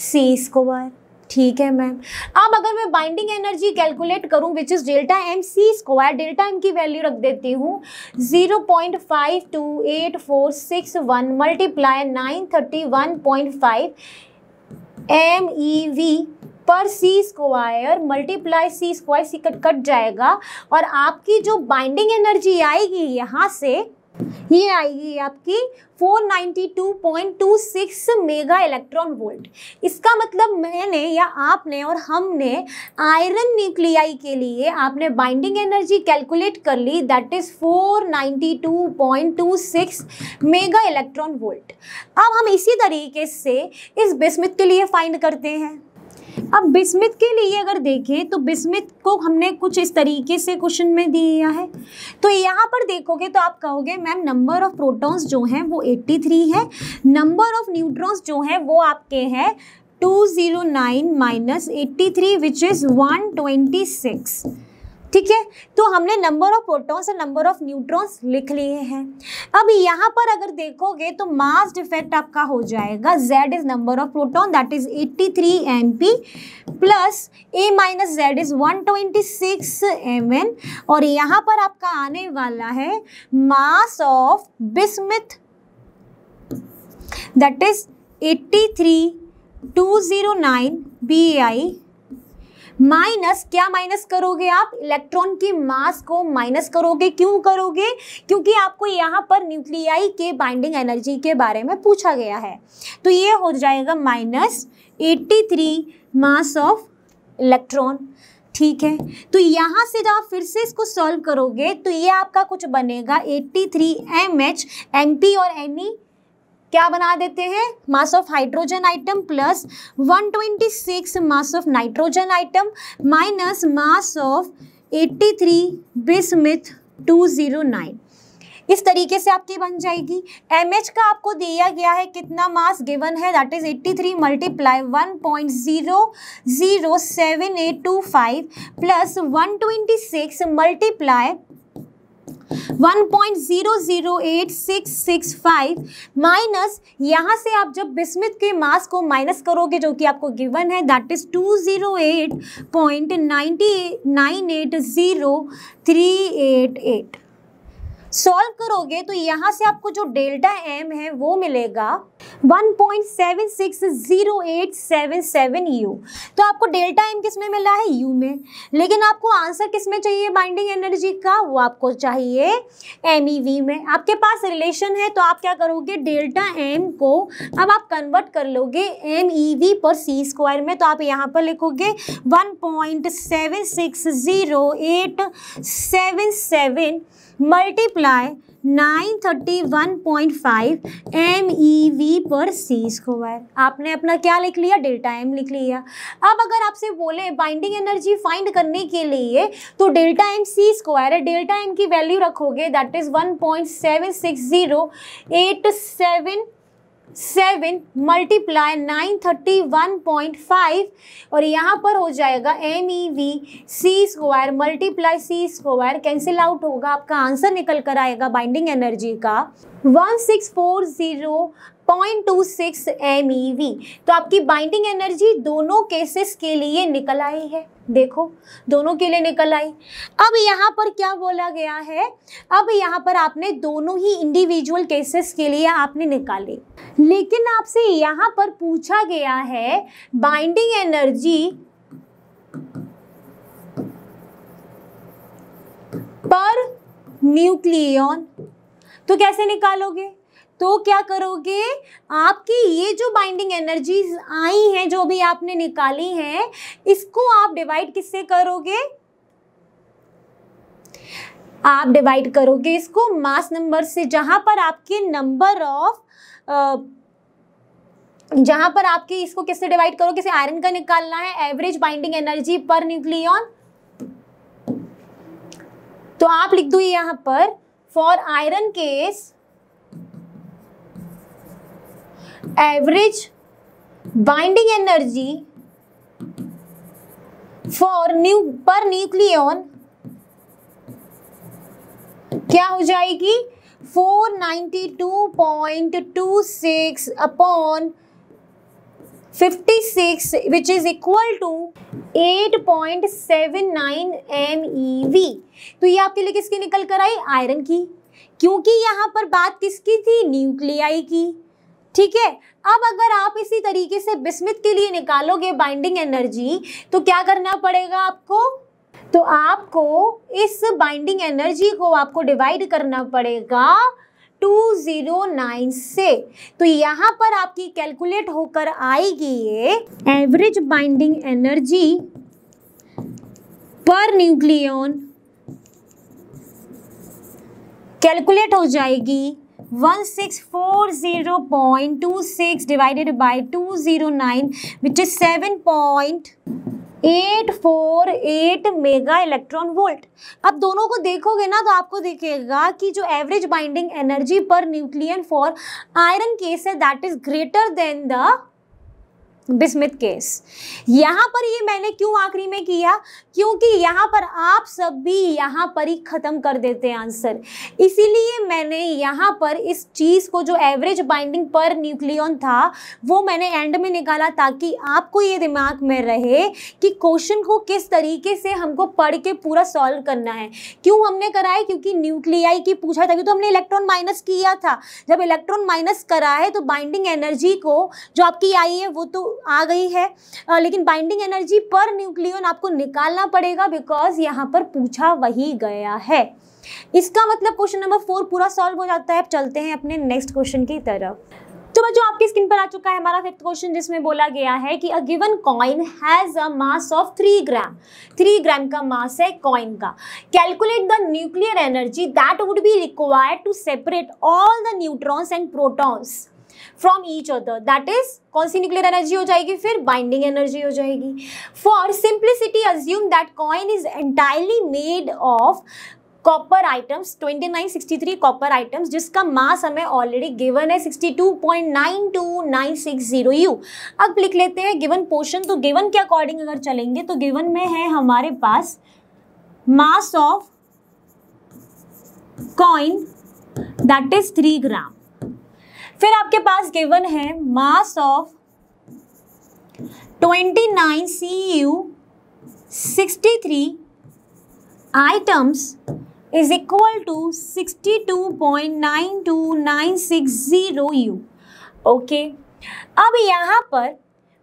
सी स्क्वायर ठीक है मैम अब अगर मैं बाइंडिंग एनर्जी कैलकुलेट करूं which is delta M C square delta M की वैल्यू रख देती हूँ zero point five two eight four six one multiply nine thirty one point five M ई वी पर सी स्क्वायर मल्टीप्लाई सी square c cut cut जाएगा और आपकी जो binding energy आएगी यहाँ से ये आएगी आपकी 492.26 मेगा इलेक्ट्रॉन वोल्ट इसका मतलब मैंने या आपने और हमने आयरन न्यूक्लियाई के लिए आपने बाइंडिंग एनर्जी कैलकुलेट कर ली that is 492.26 mega electron volt अब हम इसी तरीके से इस बिस्मित के लिए फाइंड करते हैं अब बिस्मित के लिए अगर देखें तो बिस्मित को हमने कुछ इस तरीके से क्वेश्चन में दिया है तो यहाँ पर देखोगे तो आप कहोगे मैम नंबर ऑफ प्रोटॉन्स जो हैं वो 83 है नंबर ऑफ न्यूट्रॉन्स जो हैं वो आपके हैं 209 zero nine minus eighty three which is one twenty six ठीक है तो हमने नंबर ऑफ प्रोटॉन्स और नंबर ऑफ न्यूट्रॉन्स लिख लिए हैं अब यहाँ पर अगर देखोगे तो मास डिफेक्ट आपका हो जाएगा Z is number of proton that is 83 three m P plus A minus Z is 126 twenty six m n और यहाँ पर आपका आने वाला है mass of bismuth that is eighty three two zero nine B I minus क्या minus करोगे आप इलेक्ट्रॉन की मास को माइनस करोगे क्यों करोगे क्योंकि आपको यहाँ पर न्यूक्लियाई के बाइंडिंग एनर्जी के बारे में पूछा गया है तो ये हो जाएगा minus eighty three mass of electron ठीक है तो यहाँ से जब आप फिर से इसको सॉल्व करोगे तो ये आपका कुछ बनेगा 83 थ्री एम एच और एनी क्या बना देते हैं mass of hydrogen atom plus 126 mass of nitrogen atom minus mass of 83 bismuth 209 इस तरीके से आपकी बन जाएगी एम एच का आपको दिया गया है कितना मास गिवन है that is 83 three multiply one point zero zero seven eight two five plus one twenty six multiply 1.008665 minus यहाँ से आप जब बिस्मित के मास को माइनस करोगे जो कि आपको गिवन है दैट इज 208.9898038 सॉल्व करोगे तो यहाँ से आपको जो डेल्टा एम है वो मिलेगा यू तो आपको डेल्टा एम किस में मिला है U में लेकिन आपको आंसर किस में चाहिए बाइंडिंग एनर्जी का वो आपको चाहिए एम e में आपके पास रिलेशन है तो आप क्या करोगे डेल्टा एम को अब आप कन्वर्ट कर लोगे एम e पर सी स्क्वायर में तो आप यहाँ पर लिखोगे 1.760877 मल्टीप्लाई 931.5 एम ई वी पर सी स्क्वायर आपने अपना क्या लिख लिया डेल्टा एम लिख लिया अब अगर आपसे बोले बाइंडिंग एनर्जी फाइंड करने के लिए तो डेल्टा एम सी स्क्वायर है डेल्टा एम की वैल्यू रखोगे that is seven seven multiply nine thirty one point five और यहाँ पर हो जाएगा एम ई वी सी स्क्वायर मल्टीप्लाई सी स्क्वायर कैंसिल आउट होगा आपका आंसर निकल कर आएगा बाइंडिंग एनर्जी का one six four zero point two six M E V तो आपकी बाइंडिंग एनर्जी दोनों केसेस के लिए निकल आई है देखो दोनों के लिए निकल आई अब यहाँ पर क्या बोला गया है अब यहाँ पर आपने दोनों ही इंडिविजुअल केसेस के लिए आपने निकाले लेकिन आपसे यहाँ पर पूछा गया है बाइंडिंग एनर्जी पर न्यूक्लियन तो कैसे निकालोगे तो क्या करोगे आपकी ये जो बाइंडिंग एनर्जीज आई हैं जो भी आपने निकाली हैं इसको आप डिवाइड किससे करोगे आप डिवाइड करोगे इसको मास नंबर से जहां पर आपके नंबर ऑफ जहां पर आपके इसको किससे डिवाइड करोगे किसे आयरन का निकालना है average binding energy per nucleon तो आप लिख दो यहां पर for iron case average binding energy for new per nucleon क्या हो जाएगी 492.26 upon 56 which is equal to 8.79 MeV तो ये आपके लिए किसकी निकल कर आई आयरन की क्योंकि यहां पर बात किसकी थी न्यूक्लियाई की ठीक है अब अगर आप इसी तरीके से बिस्मित के लिए निकालोगे बाइंडिंग एनर्जी तो क्या करना पड़ेगा आपको तो आपको इस बाइंडिंग एनर्जी को आपको डिवाइड करना पड़ेगा 209 से तो यहाँ पर आपकी कैलकुलेट होकर आएगी ये average binding energy per nucleon calculate हो जाएगी which is seven point eight four eight mega electron volt अब दोनों को देखोगे ना तो आपको दिखेगा कि जो average binding energy per nucleon for iron case है that is greater than the bismuth case यहाँ पर ये मैंने क्यों आखिरी में किया क्योंकि यहाँ पर आप सब भी यहाँ पर ही ख़त्म कर देते हैं आंसर इसीलिए मैंने यहाँ पर इस चीज़ को जो एवरेज बाइंडिंग पर न्यूक्लियन था वो मैंने एंड में निकाला ताकि आपको ये दिमाग में रहे कि क्वेश्चन को किस तरीके से हमको पढ़ के पूरा सॉल्व करना है क्यों हमने करा है क्योंकि न्यूक्लियाई की पूछा तभी तो हमने इलेक्ट्रॉन माइनस किया था जब इलेक्ट्रॉन माइनस करा है तो बाइंडिंग एनर्जी को जो आपकी आई है वो तो आ गई है आ, लेकिन बाइंडिंग एनर्जी पर न्यूक्लियन आपको निकालना पड़ेगा बिकॉज यहाँ पर पूछा वही गया है इसका मतलब क्वेश्चन नंबर फोर पूरा सॉल्व हो जाता है अब चलते हैं अपने नेक्स्ट क्वेश्चन की तरफ तो बच्चों आपकी स्क्रीन पर आ चुका है हमारा फिफ्थ क्वेश्चन जिसमें बोला गया है कि a given coin has a mass of three gram three gram का मास है कॉइन का calculate the nuclear energy that would be required to separate all the neutrons and protons from each other that is कौन सी nuclear energy हो जाएगी फिर binding energy हो जाएगी for simplicity assume that coin is entirely made of copper atoms 2963 copper atoms जिसका mass हमें already given है 62.92960 यू अब लिख लेते हैं गिवन पोर्शन तो गिवन के अकॉर्डिंग अगर चलेंगे तो गिवन में है हमारे पास mass of coin that is three gram फिर आपके पास गिवन है mass of 29 C U 63 atoms is equal to 62.92960 u okay अब यहाँ पर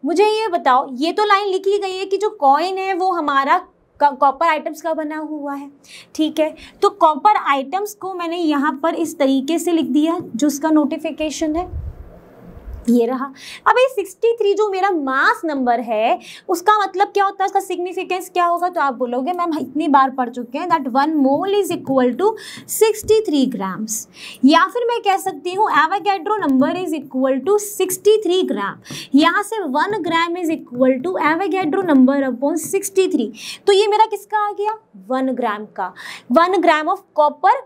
मुझे ये बताओ ये तो लाइन लिखी गई है कि जो कॉइन है वो हमारा कॉपर आइटम्स का बना हुआ है ठीक है तो कॉपर आइटम्स को मैंने यहाँ पर इस तरीके से लिख दिया जो उसका नोटिफिकेशन है ये रहा अब ये 63 जो मेरा मास नंबर है उसका मतलब क्या होता है उसका सिग्निफिकेंस क्या होगा तो आप बोलोगे मैम इतनी बार पढ़ चुके हैं that one mole is equal to 63 grams या फिर मैं कह सकती हूँ Avogadro number is equal to 63 gram यहाँ से one gram is equal to Avogadro number upon sixty तो ये मेरा किसका आ गया वन ग्राम का one gram of copper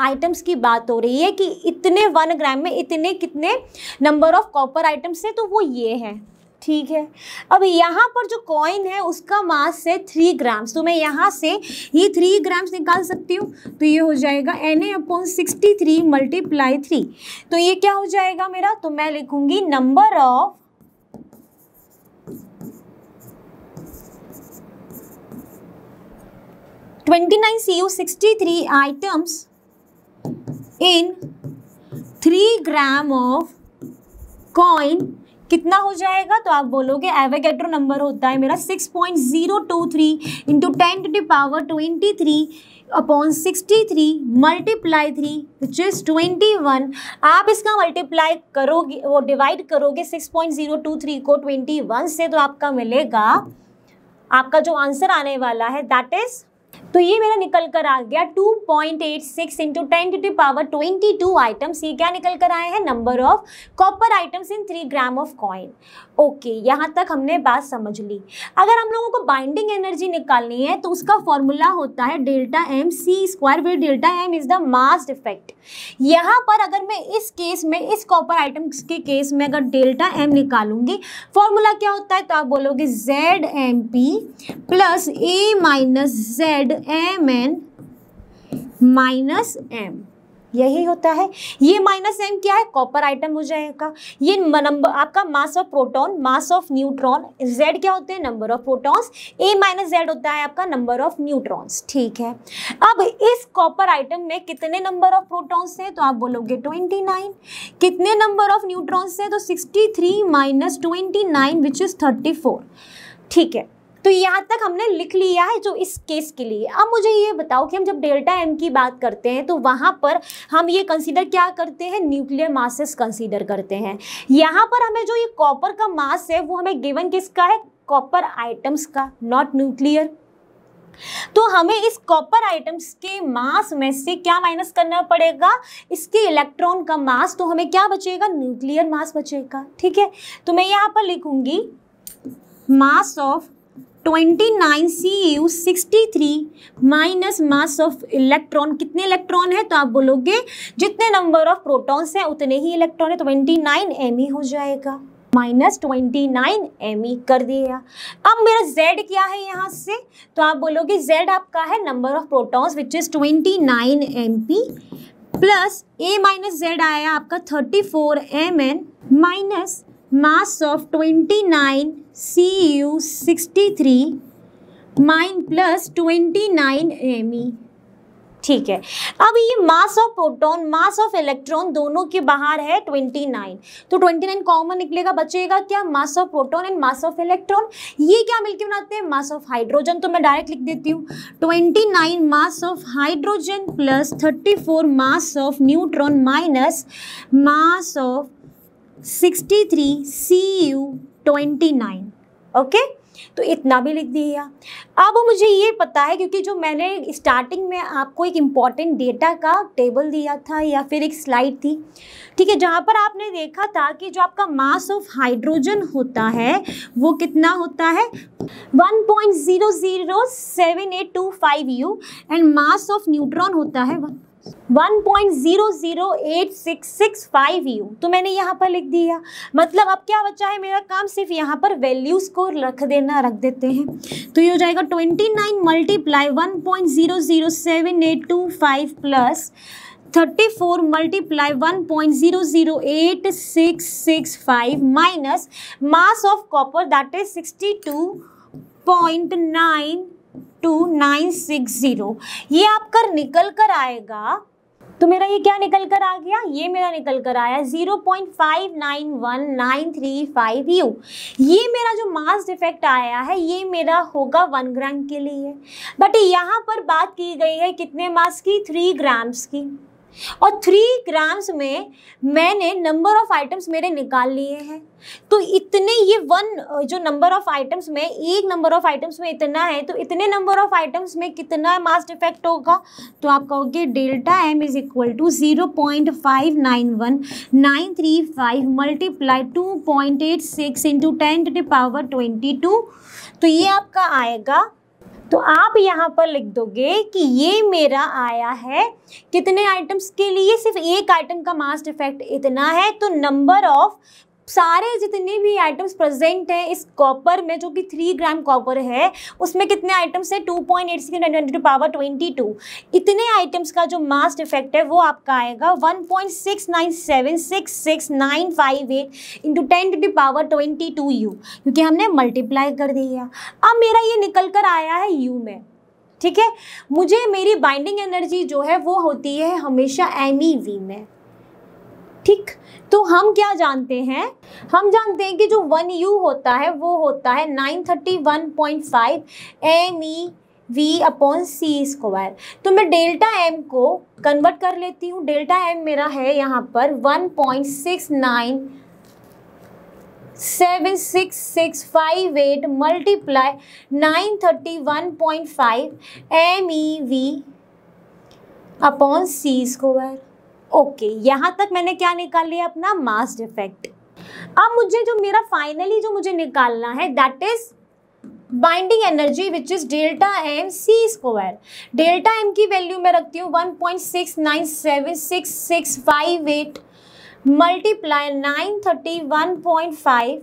atoms की बात हो रही है कि इतने वन ग्राम में इतने कितने नंबर ऑफ कॉपर आइटम्स हैं तो वो ये है ठीक है अब यहाँ पर जो कॉइन है उसका मास है थ्री ग्राम्स तो मैं यहाँ से ये थ्री ग्राम्स निकाल सकती हूँ तो ये हो जाएगा N A upon sixty three multiply three तो ये क्या हो जाएगा मेरा तो मैं लिखूँगी number of twenty nine C U sixty three atoms in three gram of coin कितना हो जाएगा तो आप बोलोगे एवेगेट्रो नंबर होता है मेरा six point zero two three into ten to power twenty three upon sixty three multiply three which is twenty one आप इसका मल्टीप्लाई करोगे वो डिवाइड करोगे six point zero two three को ट्वेंटी वन से तो आपका मिलेगा आपका जो आंसर आने वाला है दैट इज़ तो ये मेरा निकल कर आ गया 2.86 point eight six into ten to to power twenty two atoms ये क्या निकल कर आए हैं number of copper atoms in three gram of coin okay okay, यहाँ तक हमने बात समझ ली अगर हम लोगों को बाइंडिंग एनर्जी निकालनी है तो उसका फॉर्मूला होता है delta M C square with delta M is the mass defect यहाँ पर अगर मैं इस केस में इस कॉपर आइटम के केस में अगर डेल्टा एम निकालूंगी फॉर्मूला क्या होता है तो आप बोलोगे Z M P plus A minus Z M N minus M यही होता है ये माइनस एम क्या है कॉपर आइटम हो जाएगा ये नंबर आपका mass of proton mass of neutron Z क्या होते हैं number of protons A minus Z होता है आपका नंबर ऑफ न्यूट्रॉन्स ठीक है अब इस कॉपर आइटम में कितने नंबर ऑफ प्रोटॉन्स हैं तो आप बोलोगे ट्वेंटी नाइन कितने नंबर ऑफ न्यूट्रॉन्स हैं तो sixty three minus twenty nine which is thirty four ठीक है तो यहाँ तक हमने लिख लिया है जो इस केस के लिए अब मुझे ये बताओ कि हम जब डेल्टा एम की बात करते हैं तो वहाँ पर हम ये कंसिडर क्या करते हैं न्यूक्लियर मासेस कंसिडर करते हैं यहाँ पर हमें जो ये कॉपर का मास है वो हमें गिवन किसका है कॉपर आइटम्स का नॉट न्यूक्लियर तो हमें इस कॉपर आइटम्स के मास में से क्या माइनस करना पड़ेगा इसके इलेक्ट्रॉन का मास तो हमें क्या बचेगा न्यूक्लियर मास बचेगा ठीक है तो मैं यहाँ पर लिखूंगी mass of twenty nine C U sixty three minus mass of electron कितने इलेक्ट्रॉन है तो आप बोलोगे जितने नंबर ऑफ प्रोटॉन्स हैं उतने ही इलेक्ट्रॉन है ट्वेंटी नाइन एम ई हो जाएगा minus twenty nine M E कर दिया अब मेरा जेड क्या है यहाँ से तो आप बोलोगे जेड आपका है number of protons which is twenty nine M P plus A minus Z आया आपका thirty four M N minus mass of twenty C U sixty three minus plus twenty nine M E ठीक है अब ये mass of proton mass of electron दोनों के बाहर है 29 तो 29 कॉमन निकलेगा बचेगा क्या mass of proton and mass of electron ये क्या मिलके बनाते हैं मास ऑफ हाइड्रोजन तो मैं डायरेक्ट लिख देती हूँ 29 mass of hydrogen plus 34 mass of neutron minus mass of 63 C U twenty nine okay तो इतना भी लिख दिया अब मुझे ये पता है क्योंकि जो मैंने स्टार्टिंग में आपको एक इम्पॉर्टेंट डेटा का टेबल दिया था या फिर एक स्लाइड थी ठीक है जहाँ पर आपने देखा था कि जो आपका मास ऑफ हाइड्रोजन होता है वो कितना होता है 1.00785 u and mass of neutron होता है यू तो मैंने यहाँ पर लिख दिया मतलब अब क्या बचा है मेरा काम सिर्फ यहाँ पर वैल्यूज़ को रख देना रख देते हैं तो ये हो जाएगा 29 nine multiply one point zero zero seven eight two five plus thirty four multiply one point zero zero eight six six five minus mass of copper that is sixty two point nine two nine six zero ये आपका निकल कर आएगा तो मेरा ये क्या निकल कर आ गया ये मेरा निकल कर आया zero point five nine nine one three five u ये मेरा जो मास डिफेक्ट आया है ये मेरा होगा वन ग्राम के लिए बट यहाँ पर बात की गई है कितने मास की थ्री ग्राम्स की और थ्री ग्राम्स में मैंने नंबर ऑफ आइटम्स मेरे निकाल लिए हैं तो इतने ये वन जो नंबर ऑफ आइटम्स में एक नंबर ऑफ आइटम्स में इतना है तो इतने नंबर ऑफ आइटम्स में कितना मास डिफेक्ट होगा तो आप कहोगे delta M is equal to zero point five nine one nine three five multiply two point eight six into ten to power twenty two तो ये आपका आएगा तो आप यहाँ पर लिख दोगे कि ये मेरा आया है कितने आइटम्स के लिए सिर्फ एक आइटम का मास्ट इफेक्ट इतना है तो नंबर ऑफ सारे जितने भी आइटम्स प्रेजेंट हैं इस कॉपर में जो कि थ्री ग्राम कॉपर है उसमें कितने आइटम्स हैं two point eight six twenty two power twenty two इतने आइटम्स का जो मास्ट इफेक्ट है वो आपका आएगा one point six nine seven six six nine five eight into ten to power twenty two u क्योंकि हमने मल्टीप्लाई कर दिया अब मेरा ये निकल कर आया है यू में ठीक है मुझे मेरी बाइंडिंग एनर्जी जो है वो होती है हमेशा एम ई वी में ठीक तो हम क्या जानते हैं हम जानते हैं कि जो वन यू होता है वो होता है nine thirty one point five M ई वी अपॉन सी स्क्वायर तो मैं डेल्टा एम को कन्वर्ट कर लेती हूँ डेल्टा एम मेरा है यहाँ पर one point six nine seven six six five eight multiply nine thirty one point five M ई वी अपॉन सी स्क्वायर ओके यहाँ तक मैंने क्या निकाल लिया अपना मास डिफेक्ट अब मुझे जो मेरा फाइनली जो मुझे निकालना है that is binding energy which is delta M C square delta M की वैल्यू मैं रखती हूँ one point six nine seven six six five eight multiply nine thirty one point five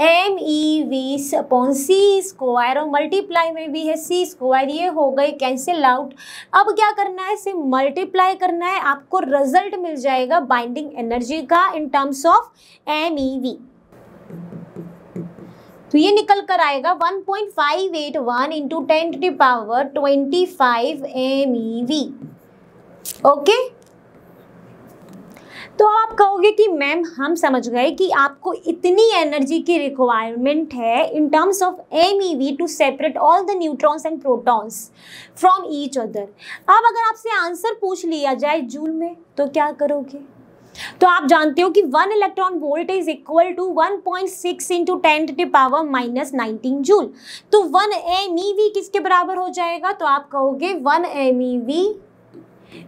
M ई वी अपॉन सी square और multiply में भी है सी square ये हो गए कैंसिल आउट अब क्या करना है सिर्फ मल्टीप्लाई करना है आपको रिजल्ट मिल जाएगा बाइंडिंग एनर्जी का in terms of M E V तो ये निकल कर आएगा 1.581 point five eight one into ten to power twenty five M E V okay तो आप कहोगे कि मैम हम समझ गए कि आपको इतनी एनर्जी की रिक्वायरमेंट है in terms of M E V to separate all the neutrons and protons from each other अब अगर आपसे आंसर पूछ लिया जाए जूल में तो क्या करोगे तो आप जानते हो कि one electron volt is equal to one point six into ten to power minus nineteen joule तो वन एम ई वी किसके बराबर हो जाएगा तो आप कहोगे one M E V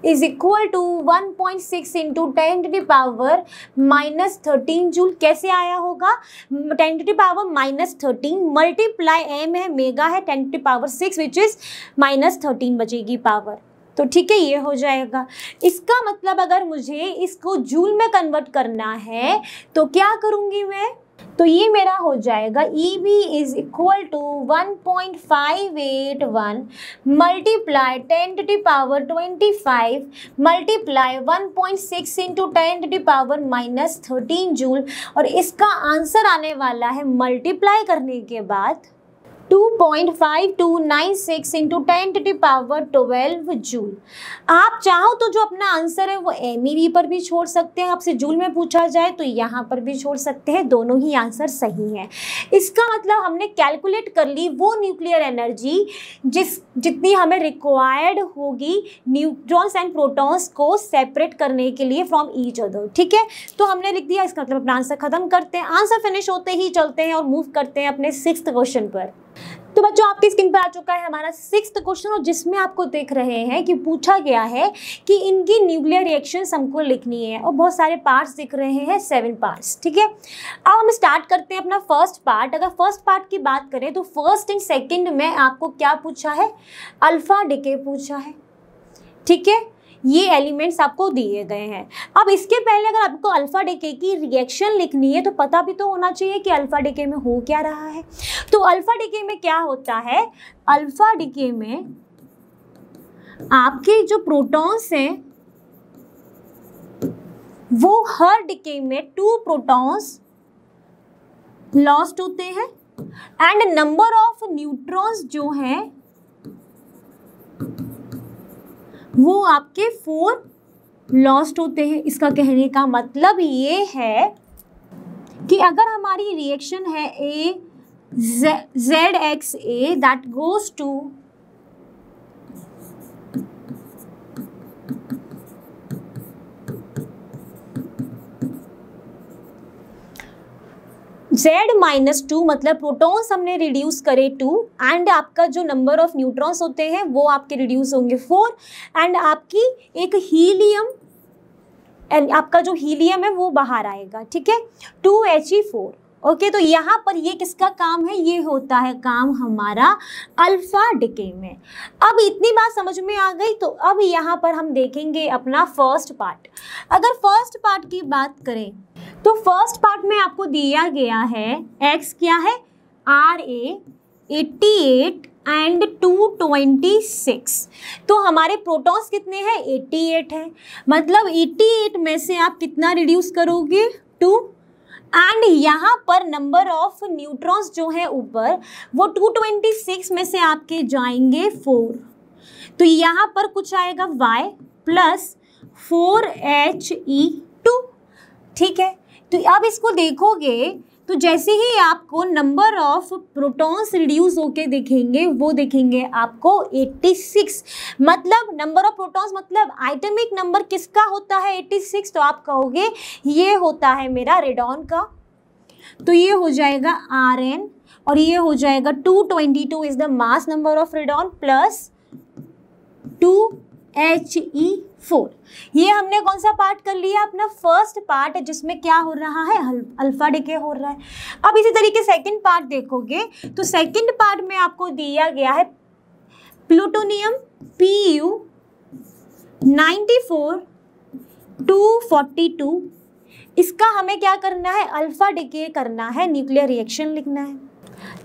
is equal to 1.6 point six into ten to power minus thirteen joule कैसे आया होगा ten to power minus thirteen multiply M है मेगा है ten to power six which is minus thirteen बचेगी power तो ठीक है ये हो जाएगा इसका मतलब अगर मुझे इसको जूल में कन्वर्ट करना है तो क्या करूँगी मैं तो ये मेरा हो जाएगा E B is equal to one point five eight one multiply ten to the power twenty five multiply one point six into ten to the power minus thirteen joule और इसका आंसर आने वाला है मल्टीप्लाई करने के बाद 2.5296 into ten to power 12 joule आप चाहो तो जो अपना आंसर है वो एम e पर भी छोड़ सकते हैं आपसे जूल में पूछा जाए तो यहाँ पर भी छोड़ सकते हैं दोनों ही आंसर सही हैं इसका मतलब हमने कैलकुलेट कर ली वो न्यूक्लियर एनर्जी जिस जितनी हमें रिक्वायर्ड होगी न्यूट्रॉन्स एंड प्रोटॉन्स को सेपरेट करने के लिए फ्रॉम ईच अदर ठीक है तो हमने लिख दिया इसका मतलब अपना आंसर खत्म करते हैं आंसर फिनिश होते ही चलते हैं और मूव करते हैं अपने सिक्स क्वेश्चन पर तो बच्चों आपकी स्क्रीन पर आ चुका है हमारा सिक्स क्वेश्चन और जिसमें आपको देख रहे हैं कि पूछा गया है कि इनकी न्यूक्लियर रिएक्शन हमको लिखनी है और बहुत सारे पार्ट्स दिख रहे हैं सेवन पार्ट्स ठीक है अब हम स्टार्ट करते हैं अपना फर्स्ट पार्ट अगर फर्स्ट पार्ट की बात करें तो फर्स्ट एंड सेकेंड में आपको क्या पूछा है अल्फ़ा डिके पूछा है ठीक है ये एलिमेंट्स आपको दिए गए हैं अब इसके पहले अगर आपको अल्फ़ा डेके की रिएक्शन लिखनी है तो पता भी तो होना चाहिए कि अल्फ़ा डेके में हो क्या रहा है तो अल्फ़ा डेके में क्या होता है अल्फ़ा डेके में आपके जो प्रोटॉन्स हैं वो हर डिके में टू प्रोटॉन्स लॉस्ट होते हैं एंड नंबर ऑफ न्यूट्रॉन्स जो हैं वो आपके फोर लॉस्ट होते हैं इसका कहने का मतलब ये है कि अगर हमारी रिएक्शन है A Z X A that goes to Z minus two मतलब प्रोटॉन्स हमने रिड्यूस करे टू एंड आपका जो नंबर ऑफ न्यूट्रॉन्स होते हैं वो आपके रिड्यूस होंगे फोर एंड आपकी एक हीलियम एंड आपका जो हीलियम है वो बाहर आएगा ठीक है two H E four okay okay, तो यहाँ पर ये किसका काम है ये होता है काम हमारा अल्फा डिके में अब इतनी बात समझ में आ गई तो अब यहाँ पर हम देखेंगे अपना फर्स्ट पार्ट अगर फर्स्ट पार्ट की बात करें तो फर्स्ट पार्ट में आपको दिया गया है एक्स क्या है R A eighty eight and two twenty six तो हमारे प्रोटॉन्स कितने हैं एट्टी एट है मतलब एट्टी एट में से आप कितना रिड्यूस करोगे टू एंड यहाँ पर नंबर ऑफ न्यूट्रॉन्स जो है ऊपर वो 226 में से आपके जाएंगे फोर तो यहाँ पर कुछ आएगा y plus four H E two ठीक है तो आप इसको देखोगे तो जैसे ही आपको नंबर ऑफ प्रोटॉन्स रिड्यूस होके देखेंगे वो देखेंगे आपको 86 मतलब नंबर ऑफ प्रोटॉन्स मतलब आइटमिक नंबर किसका होता है 86 तो आप कहोगे ये होता है मेरा रेडॉन का तो ये हो जाएगा आर एन और ये हो जाएगा 222 is the mass number of radon plus two H E four ये हमने कौन सा पार्ट कर लिया अपना फर्स्ट पार्ट जिसमें क्या हो रहा है अल्फा डिके हो रहा है अब इसी तरीके सेकंड पार्ट देखोगे तो सेकंड पार्ट में आपको दिया गया है plutonium P U ninety four two forty two इसका हमें क्या करना है अल्फ़ा डिके करना है न्यूक्लियर रिएक्शन लिखना है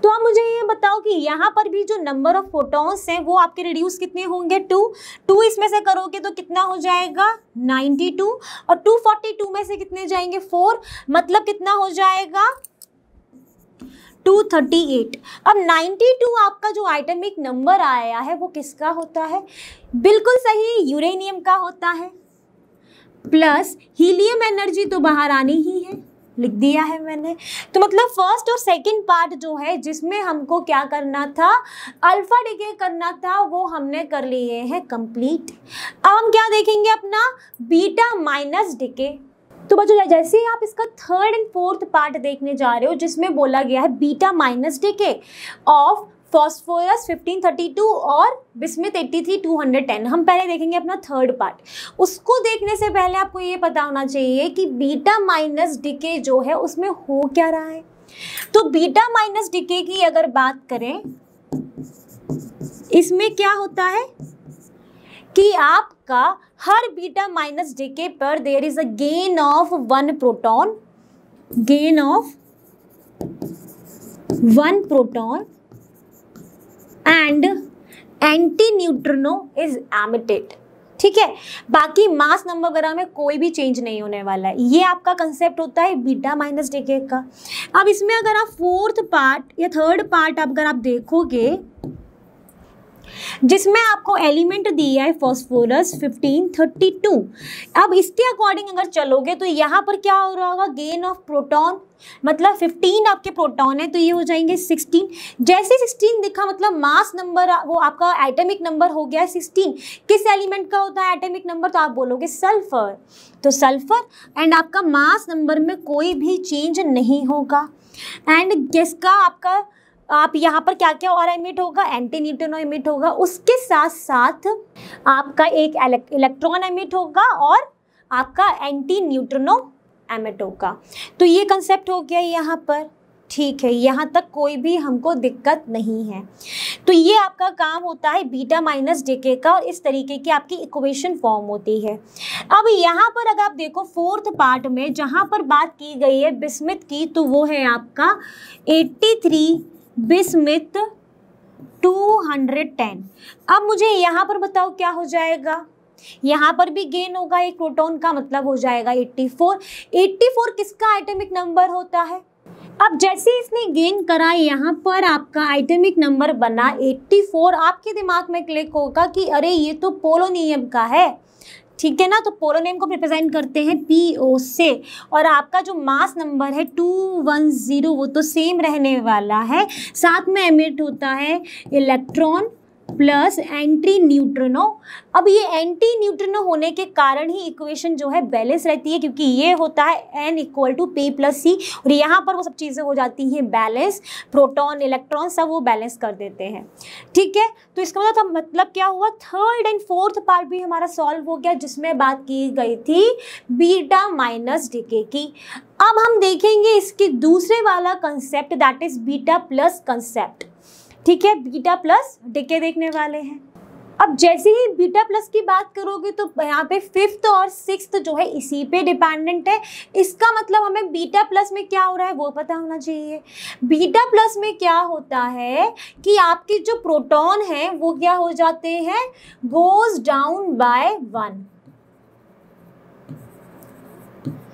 तो आप मुझे ये बताओ कि यहाँ पर भी जो नंबर ऑफ फोटोन्स हैं वो आपके रिड्यूस कितने होंगे टू टू इसमें से करोगे तो कितना हो जाएगा नाइन्टी टू और टू फोर्टी टू में से कितने जाएंगे फोर मतलब कितना हो जाएगा 238 अब 92 आपका जो आइटमिक नंबर आया है वो किसका होता है बिल्कुल सही यूरेनियम का होता है प्लस हीलियम एनर्जी तो बाहर आनी ही है लिख दिया है मैंने तो मतलब फर्स्ट और सेकंड पार्ट जो है जिसमें हमको क्या करना था अल्फ़ा डिके करना था वो हमने कर लिए हैं कंप्लीट अब हम क्या देखेंगे अपना बीटा माइनस डिके तो बच्चों जैसे ही आप इसका थर्ड एंड फोर्थ पार्ट देखने जा रहे हो जिसमें बोला गया है beta minus decay of phosphorus 1532 और बिस्मित 83 210 हम पहले देखेंगे अपना थर्ड पार्ट उसको देखने से पहले आपको ये पता होना चाहिए कि बीटा माइनस डिके जो है उसमें हो क्या रहा है तो बीटा माइनस डिके की अगर बात करें इसमें क्या होता है कि आपका हर बीटा माइनस डिके पर there is a gain of one proton gain of one proton and anti neutrino is emitted ठीक है बाकी मास नंबर वगैरह में कोई भी चेंज नहीं होने वाला है ये आपका कंसेप्ट होता है बीटा माइनस डी के का अब इसमें अगर आप फोर्थ पार्ट या थर्ड पार्ट अगर आप देखोगे जिसमें आपको एलिमेंट दिया है फॉस्फोरस 1532 अब इसके अकॉर्डिंग अगर चलोगे तो यहाँ पर क्या हो रहा होगा गेन ऑफ प्रोटॉन मतलब 15 आपके प्रोटॉन है तो ये हो जाएंगे 16 जैसे 16 दिखा मतलब मास नंबर वो आपका एटॉमिक नंबर हो गया 16 किस एलिमेंट का होता है एटॉमिक नंबर तो आप बोलोगे सल्फर तो सल्फर एंड आपका मास नंबर में कोई भी चेंज नहीं होगा एंड किसका आपका आप यहाँ पर क्या क्या और इमिट होगा एंटी एंटीन्यूटनो इमिट होगा उसके साथ साथ आपका एक इलेक्ट्रॉन इमिट होगा और आपका एंटी न्यूट्रनो एमिट होगा तो ये कंसेप्ट हो गया यहाँ पर ठीक है यहाँ तक कोई भी हमको दिक्कत नहीं है तो ये आपका काम होता है बीटा माइनस डीके का और इस तरीके की आपकी इक्वेशन फॉर्म होती है अब यहाँ पर अगर आप देखो फोर्थ पार्ट में जहाँ पर बात की गई है बिस्मित की तो वो है आपका 83 बिस्मित 210 अब मुझे यहाँ पर बताओ क्या हो जाएगा यहाँ पर भी गेन होगा एक प्रोटॉन का मतलब हो जाएगा 84 84 किसका आइटमिक नंबर होता है अब जैसे इसने गेन करा यहाँ पर आपका आइटमिक नंबर बना 84 आपके दिमाग में क्लिक होगा कि अरे ये तो पोलोनियम का है ठीक है ना तो पोलो नेम को रिप्रेजेंट करते हैं पी ओ से और आपका जो मास नंबर है टू वन ज़ीरो वो तो सेम रहने वाला है साथ में एमिट होता है इलेक्ट्रॉन प्लस एंटी न्यूट्रनो अब ये एंटी न्यूट्रनो होने के कारण ही इक्वेशन जो है बैलेंस रहती है क्योंकि ये होता है N equal to P plus C और यहाँ पर वो सब चीज़ें हो जाती हैं बैलेंस प्रोटॉन इलेक्ट्रॉन सब वो बैलेंस कर देते हैं ठीक है तो इसका मतलब मतलब क्या हुआ थर्ड एंड फोर्थ पार्ट भी हमारा सॉल्व हो गया जिसमें बात की गई थी बीटा माइनस डीके की अब हम देखेंगे इसके दूसरे वाला concept that is beta plus concept ठीक है बीटा प्लस डिके देखने वाले हैं अब जैसे ही बीटा प्लस की बात करोगे तो यहाँ पे फिफ्थ और सिक्स जो है इसी पे डिपेंडेंट है इसका मतलब हमें बीटा प्लस में क्या हो रहा है वो पता होना चाहिए बीटा प्लस में क्या होता है कि आपके जो प्रोटॉन हैं वो क्या हो जाते हैं goes down by one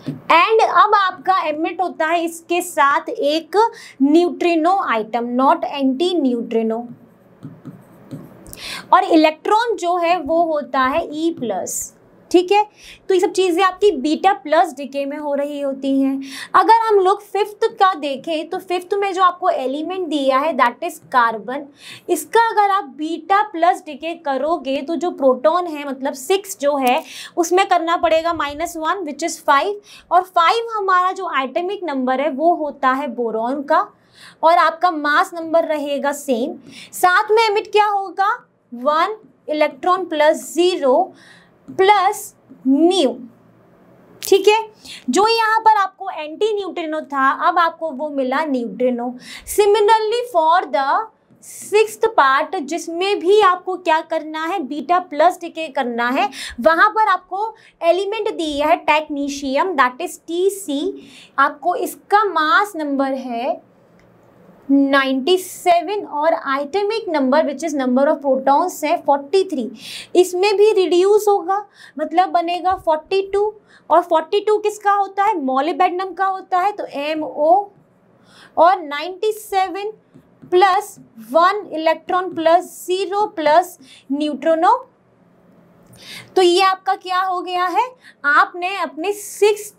and अब आपका एमिट होता है इसके साथ एक neutrino item not anti neutrino और इलेक्ट्रॉन जो है वो होता है ई e प्लस ठीक है तो ये सब चीज़ें आपकी बीटा प्लस डिके में हो रही होती हैं अगर हम लोग फिफ्थ का देखें तो फिफ्थ में जो आपको एलिमेंट दिया है दैट इज़ कार्बन इसका अगर आप बीटा प्लस डिके करोगे तो जो प्रोटोन है मतलब सिक्स जो है उसमें करना पड़ेगा minus one which is five और फाइव हमारा जो आइटमिक नंबर है वो होता है बोरॉन का और आपका मास नंबर रहेगा सेम साथ में एमिट क्या होगा one electron plus zero plus new ठीक है जो यहाँ पर आपको एंटी न्यूट्रिनो था अब आपको वो मिला neutrino similarly for the six part जिसमें भी आपको क्या करना है बीटा प्लस डिके करना है वहाँ पर आपको एलिमेंट दिया है technetium that is T C आपको इसका मास नंबर है 97 और atomic number which is number of protons है 43 इसमें भी रिड्यूस होगा मतलब बनेगा 42 और 42 किसका होता है मोलिबेडनम का होता है तो एम ओ और 97 plus one electron plus zero plus neutrino तो ये आपका क्या हो गया है आपने अपने सिक्स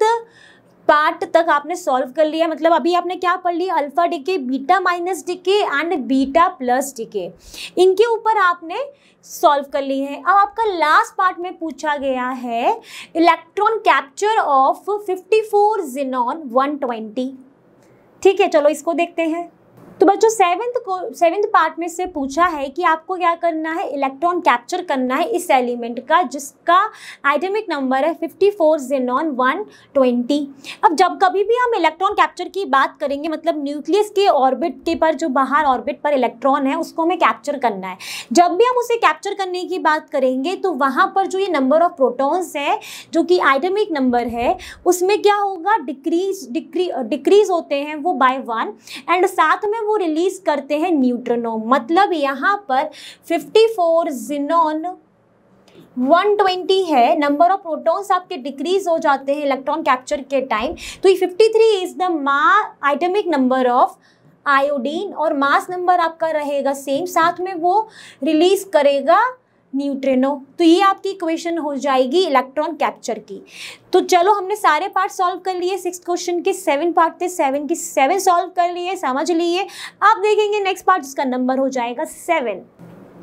पार्ट तक आपने सॉल्व कर लिया मतलब अभी आपने क्या पढ़ लिया alpha decay beta minus decay and beta plus decay इनके ऊपर आपने सॉल्व कर लिए हैं अब आपका लास्ट पार्ट में पूछा गया है electron capture of 54 four xenon one ठीक है चलो इसको देखते हैं तो बच्चों सेवेंथ को सेवेंथ पार्ट में से पूछा है कि आपको क्या करना है इलेक्ट्रॉन कैप्चर करना है इस एलिमेंट का जिसका आइडेमिक नंबर है 54 जेनॉन ट्वेंटी अब जब कभी भी हम इलेक्ट्रॉन कैप्चर की बात करेंगे मतलब न्यूक्लियस के ऑर्बिट के पर जो बाहर ऑर्बिट पर इलेक्ट्रॉन है उसको हमें कैप्चर करना है जब भी हम उसे कैप्चर करने की बात करेंगे तो वहाँ पर जो ये नंबर ऑफ प्रोटोन्स है जो कि आइडेमिक नंबर है उसमें क्या होगा डिक्रीज डिक्री डिक्रीज होते हैं वो बाय वन एंड साथ में वो रिलीज करते हैं न्यूट्रनो मतलब यहाँ पर 54 जिनोन 120 है नंबर ऑफ प्रोटॉन्स आपके डिक्रीज हो जाते हैं इलेक्ट्रॉन कैप्चर के टाइम तो ये 53 इज द मा आइटमिक नंबर ऑफ आयोडीन और मास नंबर आपका रहेगा सेम साथ में वो रिलीज करेगा न्यूट्रिनो तो ये आपकी इक्वेशन हो जाएगी इलेक्ट्रॉन कैप्चर की तो चलो हमने सारे पार्ट सॉल्व कर लिए सिक्स क्वेश्चन के सेवन पार्ट थे सेवन के सेवन सॉल्व कर लिए समझ लिए आप देखेंगे नेक्स्ट पार्ट जिसका नंबर हो जाएगा सेवन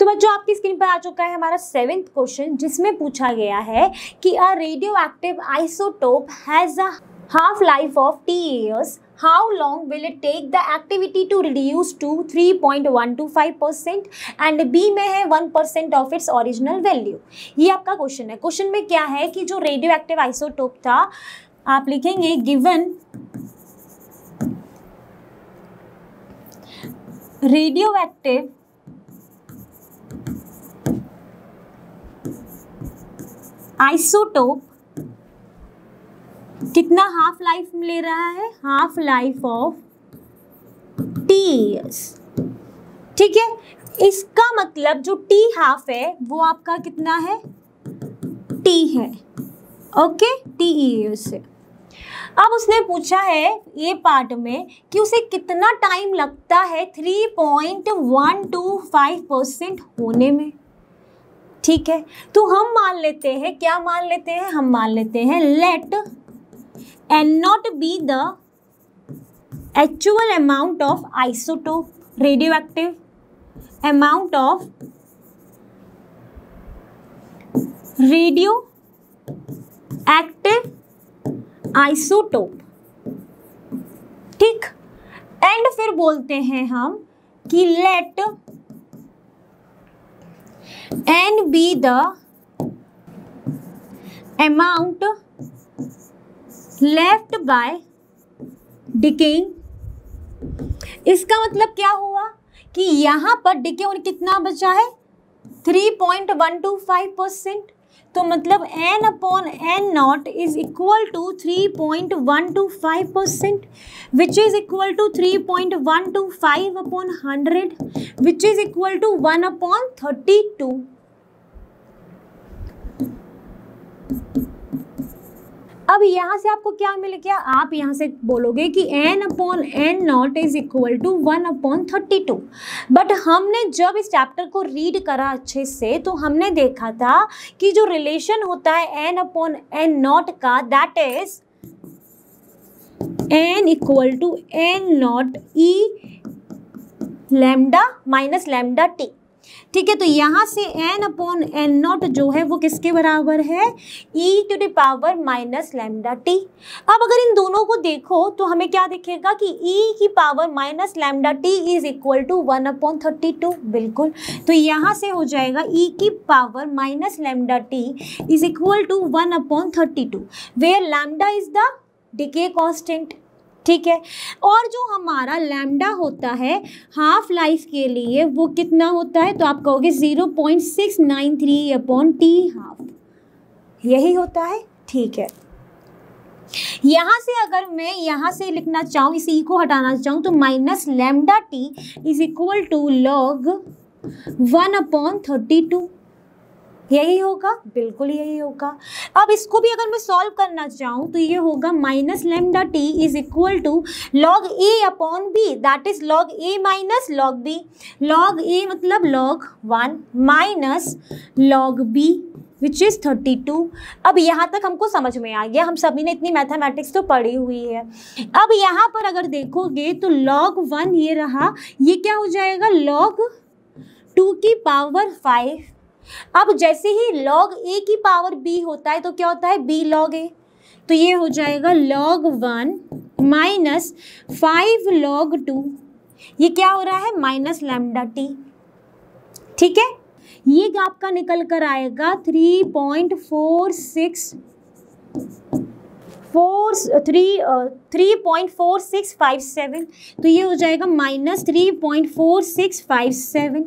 तो बच्चों आपकी स्क्रीन पर आ चुका है हमारा सेवेंथ क्वेश्चन जिसमें पूछा गया है कि a radio radioactive isotope has a half life of T years how long will it take the activity to reduce to 3.125 percent and B में है one percent of its original value ये आपका question है question में क्या है कि जो रेडियो एक्टिव आइसोटोप था आप लिखेंगे गिवन रेडियो एक्टिव आइसोटोप कितना हाफ लाइफ ले रहा है half life of T years ठीक है इसका मतलब जो टी हाफ है वो आपका कितना है टी है ओके टी ईयर्स है अब उसने पूछा है ये पार्ट में कि उसे कितना टाइम लगता है three point one two five percent होने में ठीक है तो हम मान लेते हैं क्या मान लेते हैं हम मान लेते हैं let N naught be the actual amount of isotope radioactive amount of radioactive isotope ठीक एंड फिर बोलते हैं हम कि let N be the amount left by decaying इसका मतलब क्या हुआ कि यहाँ पर डिके होने कितना बचा है three point one two five percent तो मतलब N upon N naught is equal to three point one two five percent which is equal to three point one two five upon hundred which is equal to one upon thirty two अब यहाँ से आपको क्या मिल गया आप यहाँ से बोलोगे कि N upon N naught is equal to one upon thirty two but हमने जब इस चैप्टर को रीड करा अच्छे से तो हमने देखा था कि जो रिलेशन होता है एन अपॉन एन नॉट का that is N equal to N naught E lambda minus lambda T ठीक है तो यहाँ से एन अपॉन एन नॉट जो है वो किसके बराबर है E to the power minus lambda T अब अगर इन दोनों को देखो तो हमें क्या दिखेगा कि ई e की power minus lambda T is equal to one upon thirty two बिल्कुल तो यहाँ से हो जाएगा ई e की power minus lambda T is equal to one upon thirty two where lambda is the decay constant ठीक है और जो हमारा लैम्डा होता है हाफ लाइफ के लिए वो कितना होता है तो आप कहोगे zero point six nine three upon T half यही होता है ठीक है यहाँ से अगर मैं यहाँ से लिखना चाहूँ इस ई e को हटाना चाहूँ तो minus lambda T is equal to log one upon thirty two यही होगा बिल्कुल यही होगा अब इसको भी अगर मैं सॉल्व करना चाहूँ तो ये होगा minus lambda T is equal to log A upon B that is log A minus log B log A मतलब log one minus log B which is thirty two अब यहाँ तक हमको समझ में आ गया हम सभी ने इतनी मैथमेटिक्स तो पढ़ी हुई है अब यहाँ पर अगर देखोगे तो लॉग वन ये रहा ये क्या हो जाएगा लॉग टू की पावर फाइव अब जैसे ही log a की पावर b होता है तो क्या होता है b log a तो ये हो जाएगा log one minus five log two ये क्या हो रहा है माइनस लैमडा टी ठीक है ये आपका निकल कर आएगा three point four six four three three point four six five seven तो ये हो जाएगा minus three point four six five seven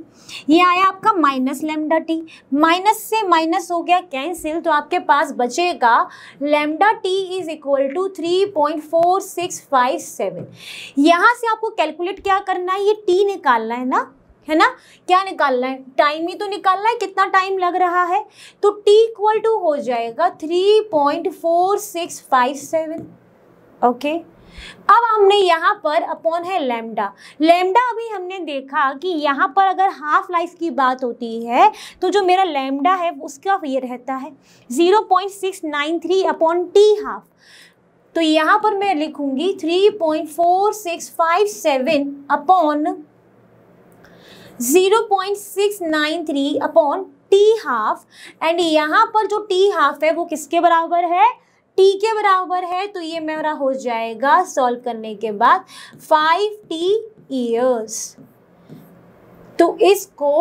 ये आया आपका माइनस लेमडा टी माइनस से माइनस हो गया कैंसिल तो आपके पास बचेगा lambda T is equal to three point four six five seven यहाँ से आपको कैलकुलेट क्या करना है ये टी निकालना है ना है ना क्या निकालना है टाइम ही तो निकालना है कितना टाइम लग रहा है तो t इक्वल टू हो जाएगा 3.4657 ओके अब हमने यहाँ पर अपॉन है लेमडा लेमडा अभी हमने देखा कि यहाँ पर अगर हाफ लाइफ की बात होती है तो जो मेरा लेमडा है उसका ये रहता है 0.693 अपॉन टी हाफ तो यहाँ पर मैं लिखूंगी 3.4657 upon 0.693 upon T half and यहाँ पर जो टी हाफ है वो किसके बराबर है टी के बराबर है तो ये मेरा हो जाएगा सॉल्व करने के बाद फाइव टी ईयर्स तो इसको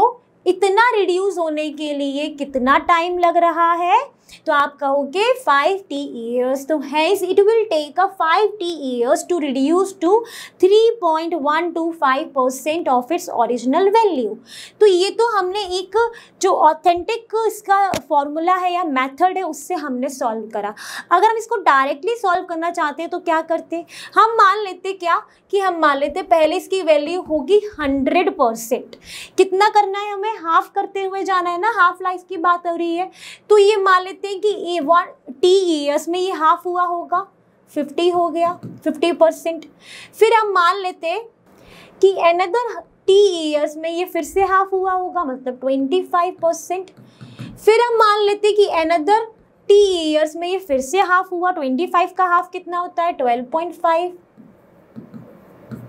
इतना रिड्यूस होने के लिए कितना टाइम लग रहा है तो आप कहोगे फाइव टी ईयर्स तो has it will take a five T years to reduce to three point one two five percent of its original value तो ये तो हमने एक जो ऑथेंटिक इसका फॉर्मूला है या मेथड है उससे हमने सॉल्व करा अगर हम इसको डायरेक्टली सॉल्व करना चाहते हैं तो क्या करते हम मान लेते क्या कि हम मान लेते पहले इसकी वैल्यू होगी हंड्रेड परसेंट कितना करना है हमें हाफ करते हुए जाना है ना हाफ लाइफ की बात हो रही है तो ये मान लेते हैं कि ए वन टी ईयर्स में ये हाफ हुआ होगा फिफ्टी हो गया फिफ्टी परसेंट फिर हम मान लेते कि अनदर फोर्टी ईयर्स में ये फिर से हाफ हुआ होगा मतलब ट्वेंटी फाइव परसेंट फिर हम मान लेते कि एनदर टी ईयर्स में ये फिर से हाफ हुआ ट्वेंटी फाइव का हाफ कितना होता है ट्वेल्व पॉइंट फाइव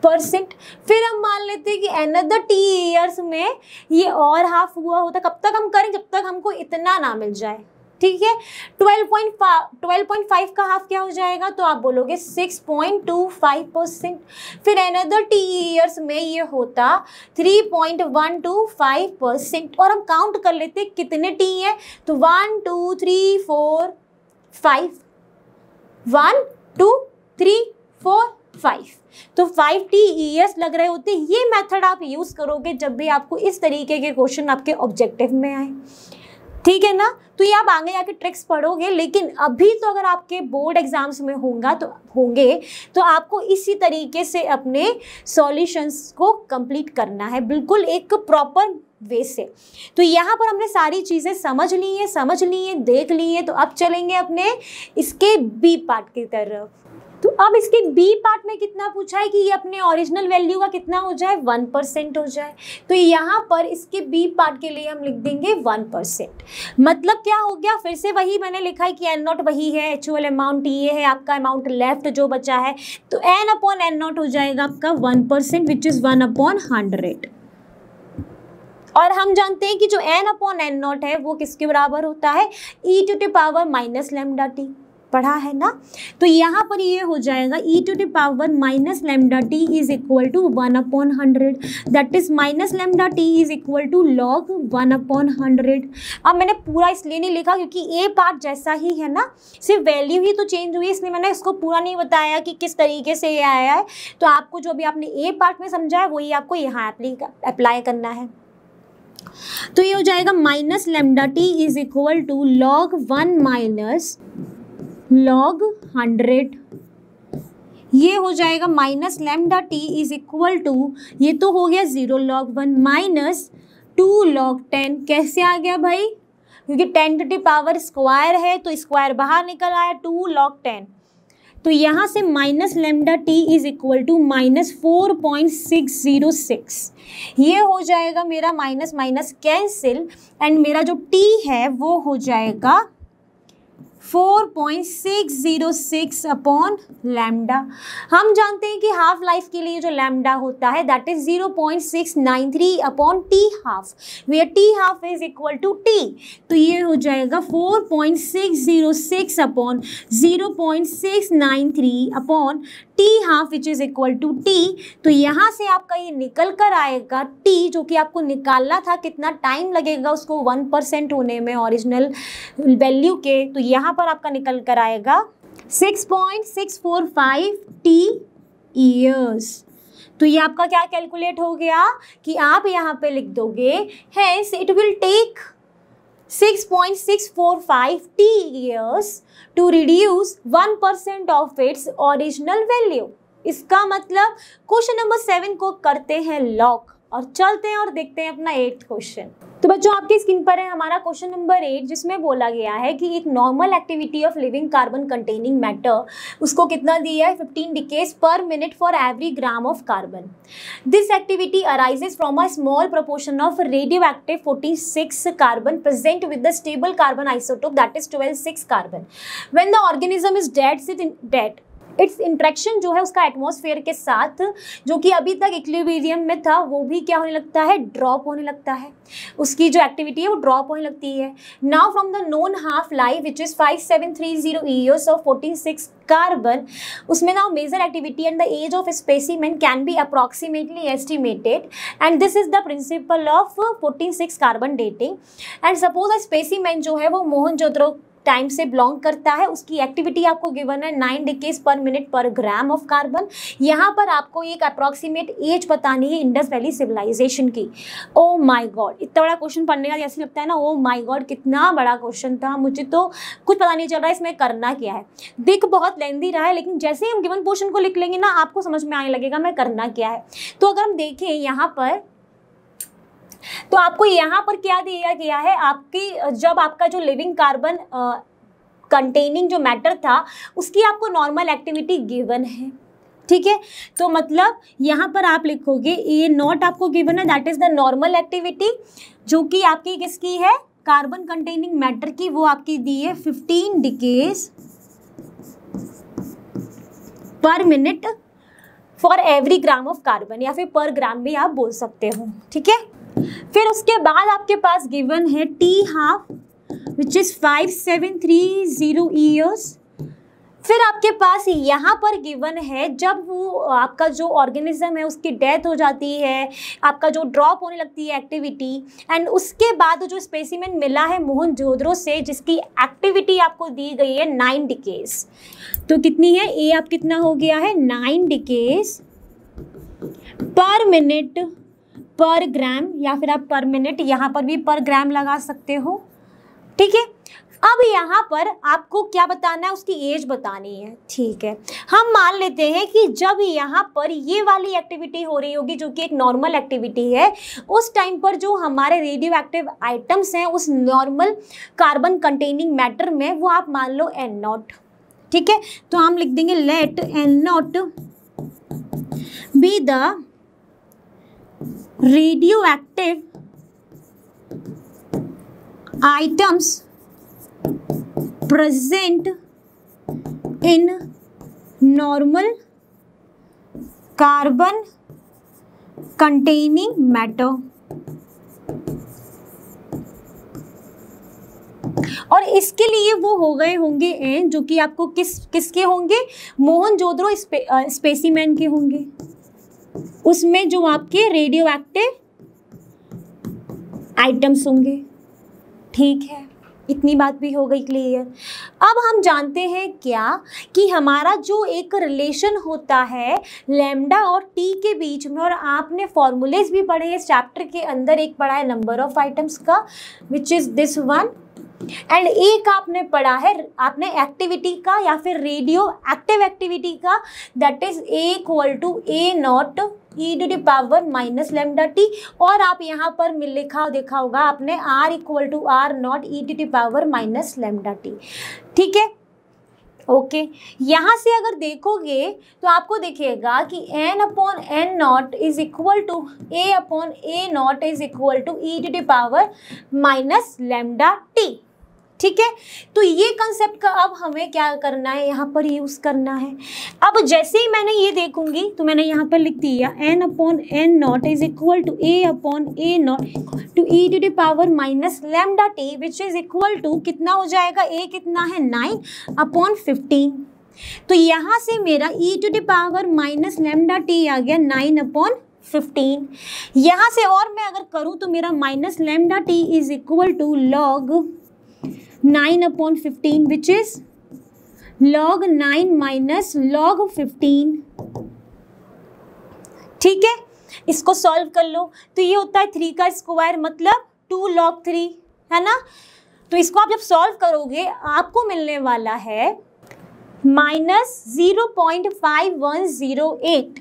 परसेंट फिर हम मान लेते हैं कि अनदर टी ईयर्स में ये और हाफ हुआ होता कब तक हम करें जब तक हमको इतना ना मिल जाए ठीक है twelve point twelve point five का हाफ क्या हो जाएगा तो आप बोलोगे six point two five percent फिर अनदर टी ईयर्स में ये होता three point one two five percent और हम काउंट कर लेते कितने टी हैं तो one two three four five one two three four five तो फाइव टी ईयर्स लग रहे होते ये मेथड आप यूज़ करोगे जब भी आपको इस तरीके के क्वेश्चन आपके ऑब्जेक्टिव में आए ठीक है ना तो ये आप आगे जाके ट्रिक्स पढ़ोगे लेकिन अभी तो अगर आपके बोर्ड एग्जाम्स में होगा तो होंगे तो आपको इसी तरीके से अपने सॉल्यूशंस को कंप्लीट करना है बिल्कुल एक प्रॉपर वे से तो यहाँ पर हमने सारी चीज़ें समझ ली हैं समझ ली हैं देख ली हैं तो अब चलेंगे अपने इसके बी पार्ट की तरफ तो अब इसके बी पार्ट में कितना पूछा है कि ये अपने ओरिजिनल वैल्यू का कितना हो जाए वन परसेंट हो जाए तो यहाँ पर इसके बी पार्ट के लिए हम लिख देंगे वन परसेंट मतलब क्या हो गया फिर से वही मैंने लिखा है कि एन नॉट वही है एक्चुअल अमाउंट ये है आपका अमाउंट लेफ्ट जो बचा है तो एन अपॉन एन नॉट हो जाएगा आपका one percent which is one upon hundred और हम जानते हैं कि जो एन अपॉन एन नॉट है वो किसके बराबर होता है E to to power minus lambda T पढ़ा है ना तो यहाँ पर ये हो जाएगा E to the power minus lambda T is equal to one upon hundred that is minus lambda T is equal to log one upon hundred अब मैंने पूरा इसलिए नहीं लिखा क्योंकि ए पार्ट जैसा ही है ना सिर्फ वैल्यू ही तो चेंज हुई इसलिए मैंने इसको पूरा नहीं बताया कि किस तरीके से ये आया है तो आपको जो भी आपने ए पार्ट में समझा है वही आपको यहाँ अप्लाई करना है तो ये हो जाएगा minus lambda T is equal to log one minus log hundred ये हो जाएगा minus lambda T is equal to ये तो हो गया zero log one minus two log ten कैसे आ गया भाई क्योंकि ten to T power square है तो स्क्वायर बाहर निकल आया टू लॉग टेन तो यहाँ से minus lambda T is equal to minus four point six zero six ये हो जाएगा मेरा माइनस माइनस कैंसिल एंड मेरा जो टी है वो हो जाएगा 4.606 अपॉन लैमडा हम जानते हैं कि हाफ लाइफ के लिए जो लैमडा होता है that is 0.693 upon T half where T half is equal to T तो ये हो जाएगा 4.606 upon 0.693 upon T half which is equal to T तो यहाँ से आपका ये निकल कर आएगा टी जो कि आपको निकालना था कितना टाइम लगेगा उसको वन परसेंट होने में ओरिजिनल वैल्यू के तो यहाँ पर आपका निकल कर आएगा six point six four five T years तो ये आपका क्या कैलकुलेट हो गया कि आप यहाँ पे लिख दोगे hence it will take 6.645 T years to reduce 1% of its original value इसका मतलब क्वेश्चन नंबर सेवन को करते हैं लॉक और चलते हैं और देखते हैं अपना एट्थ क्वेश्चन तो बच्चों आपकी स्क्रीन पर है हमारा क्वेश्चन नंबर एट जिसमें बोला गया है कि एक normal activity of living carbon containing matter उसको कितना दिया है fifteen decays per minute for every gram of carbon this activity arises from a small proportion of radioactive forty six carbon present with the stable carbon isotope that is twelve six carbon when the organism is dead sit dead its interaction जो है उसका atmosphere के साथ जो कि अभी तक equilibrium में था वो भी क्या होने लगता है ड्रॉप होने लगता है उसकी जो एक्टिविटी है वो ड्रॉप होने लगती है now from the known half life which is five seven three zero years of forty six carbon उसमें now major activity and the age of man can be approximately estimated and this is the principle of fourteen six carbon dating and suppose a man जो है वो Mohenjodaro time से belong करता है उसकी activity आपको given है nine decays per minute पर ग्राम ऑफ कार्बन यहाँ पर आपको एक अप्रॉक्सीमेट एज बतानी है इंडस वैली सिविलाइजेशन की ओ माई गॉड इतना बड़ा क्वेश्चन पढ़ने का जैसे लगता है ना ओ माई गॉड कितना बड़ा क्वेश्चन था मुझे तो कुछ पता नहीं चल रहा है इसमें करना क्या है दिख बहुत लेंदी रहा है लेकिन जैसे ही हम गिवन पोर्शन को लिख लेंगे ना आपको समझ में आने लगेगा मैं करना क्या है तो अगर हम देखें यहाँ पर तो आपको यहाँ पर क्या दिया गया है आपकी जब आपका जो लिविंग कार्बन कंटेनिंग जो मैटर था उसकी आपको नॉर्मल एक्टिविटी गिवन है ठीक है तो मतलब यहाँ पर आप लिखोगे ये नॉट आपको गिवन है that is the normal activity जो कि आपकी किसकी है कार्बन कंटेनिंग मैटर की वो आपकी दी है fifteen decays per minute for every gram of carbon या फिर पर ग्राम भी आप बोल सकते हो ठीक है फिर उसके बाद आपके पास गिवन है T half which is five seven three zero years फिर आपके पास यहाँ पर गिवन है जब वो आपका जो ऑर्गेनिज्म है उसकी डेथ हो जाती है आपका जो ड्रॉप होने लगती है एक्टिविटी एंड उसके बाद जो स्पेसिमेन मिला है मोहन जोधरो से जिसकी एक्टिविटी आपको दी गई है नाइन डिकेज तो कितनी है ए आप कितना हो गया है नाइन डिकेज पर मिनट पर ग्राम या फिर आप पर मिनट यहाँ पर भी पर ग्राम लगा सकते हो ठीक है अब यहाँ पर आपको क्या बताना है उसकी एज बतानी है ठीक है हम मान लेते हैं कि जब यहाँ पर ये वाली एक्टिविटी हो रही होगी जो कि एक नॉर्मल एक्टिविटी है उस टाइम पर जो हमारे रेडियो एक्टिव आइटम्स हैं उस नॉर्मल कार्बन कंटेनिंग मैटर में वो आप मान लो एन नॉट ठीक है तो हम लिख देंगे let N naught be the radio active items present in normal carbon containing matter और इसके लिए वो हो गए होंगे एन जो कि आपको किस किसके होंगे मोहन जोधरो स्पे, स्पेसीमैन के होंगे उसमें जो आपके रेडियो एक्टिव आइटम्स होंगे ठीक है इतनी बात भी हो गई क्लियर अब हम जानते हैं क्या कि हमारा जो एक रिलेशन होता है लेमडा और टी के बीच में और आपने फॉर्मूलेज भी पढ़े इस चैप्टर के अंदर एक पढ़ा है नंबर ऑफ आइटम्स का which is this one and एक आपने पढ़ा है आपने एक्टिविटी का या फिर रेडियो एक्टिव एक्टिविटी का that is A equal to A naught e to the power minus lambda T और आप यहाँ पर मिल लिखा देखा होगा आपने R equal to R naught e to the power minus lambda T ठीक है ओके okay. यहाँ से अगर देखोगे तो आपको देखिएगा कि N upon N naught is equal to A upon A naught is equal to e to the power minus lambda T ठीक है तो ये कंसेप्ट का अब हमें क्या करना है यहाँ पर यूज़ करना है अब जैसे ही मैंने ये देखूंगी तो मैंने यहाँ पर लिख दिया N upon N naught is equal to A upon A naught to e to the power minus lambda T which is equal to कितना हो जाएगा ए कितना है नाइन अपॉन फिफ्टीन तो यहाँ से मेरा e to the power minus lambda T आ गया नाइन अपॉन फिफ्टीन यहाँ से और मैं अगर करूँ तो मेरा minus lambda T is equal to log nine upon fifteen which is log nine minus log fifteen ठीक है इसको सॉल्व कर लो तो ये होता है थ्री का स्क्वायर मतलब टू लॉग थ्री है ना तो इसको आप जब सॉल्व करोगे आपको मिलने वाला है minus zero point five one zero eight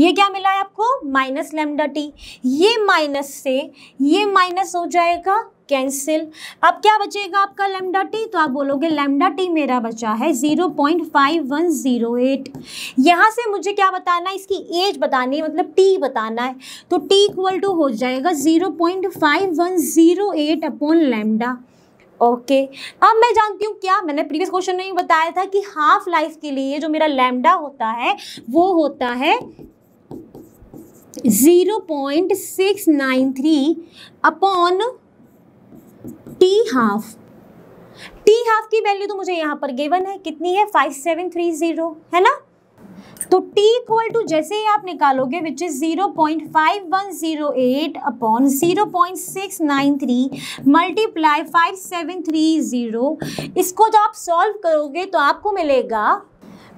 ये क्या मिला है आपको माइनस लेमडा टी ये माइनस से ये माइनस हो जाएगा कैंसिल अब क्या बचेगा आपका लेमडा टी तो आप बोलोगे लेमडा टी मेरा बचा है zero point five one zero eight यहाँ से मुझे क्या बताना है इसकी एज बतानी है मतलब टी बताना है तो टी इक्वल टू हो जाएगा zero point five one zero eight upon lambda okay okay. अब मैं जानती हूँ क्या मैंने प्रीवियस क्वेश्चन में बताया था कि हाफ लाइफ के लिए जो मेरा लेमडा होता है वो होता है zero point six nine three upon T half T half की वैल्यू तो मुझे यहाँ पर गिवन है कितनी है फाइव सेवन थ्री जीरो है ना तो t इक्वल टू जैसे ही आप निकालोगे which is zero point five one zero eight upon zero point six nine three multiply five seven three zero इसको जब आप सॉल्व करोगे तो आपको मिलेगा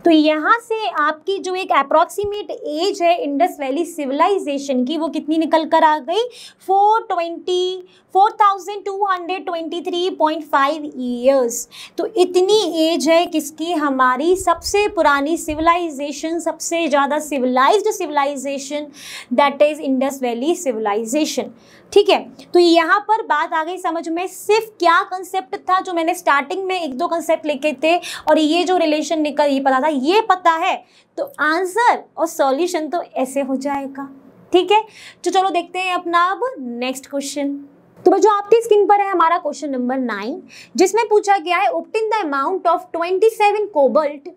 तो यहाँ से आपकी जो एक अप्रॉक्सीमेट एज है इंडस वैली सिविलाइजेशन की वो कितनी निकल कर आ गई फोर ट्वेंटी 4,223.5 ईयर्स तो इतनी एज है किसकी हमारी सबसे पुरानी सिविलाइजेशन सबसे ज़्यादा civilized civilization that is Indus valley civilization ठीक है तो यहाँ पर बात आ गई समझ में सिर्फ क्या कंसेप्ट था जो मैंने स्टार्टिंग में एक दो कंसेप्ट लिखे थे और ये जो रिलेशन निकल ये पता था ये पता है तो आंसर और सॉल्यूशन तो ऐसे हो जाएगा ठीक है तो चलो देखते हैं अपना अब नेक्स्ट क्वेश्चन तो जो आपकी स्किन पर है हमारा क्वेश्चन नंबर नाइन जिसमें पूछा गया है obtain the amount of twenty seven cobalt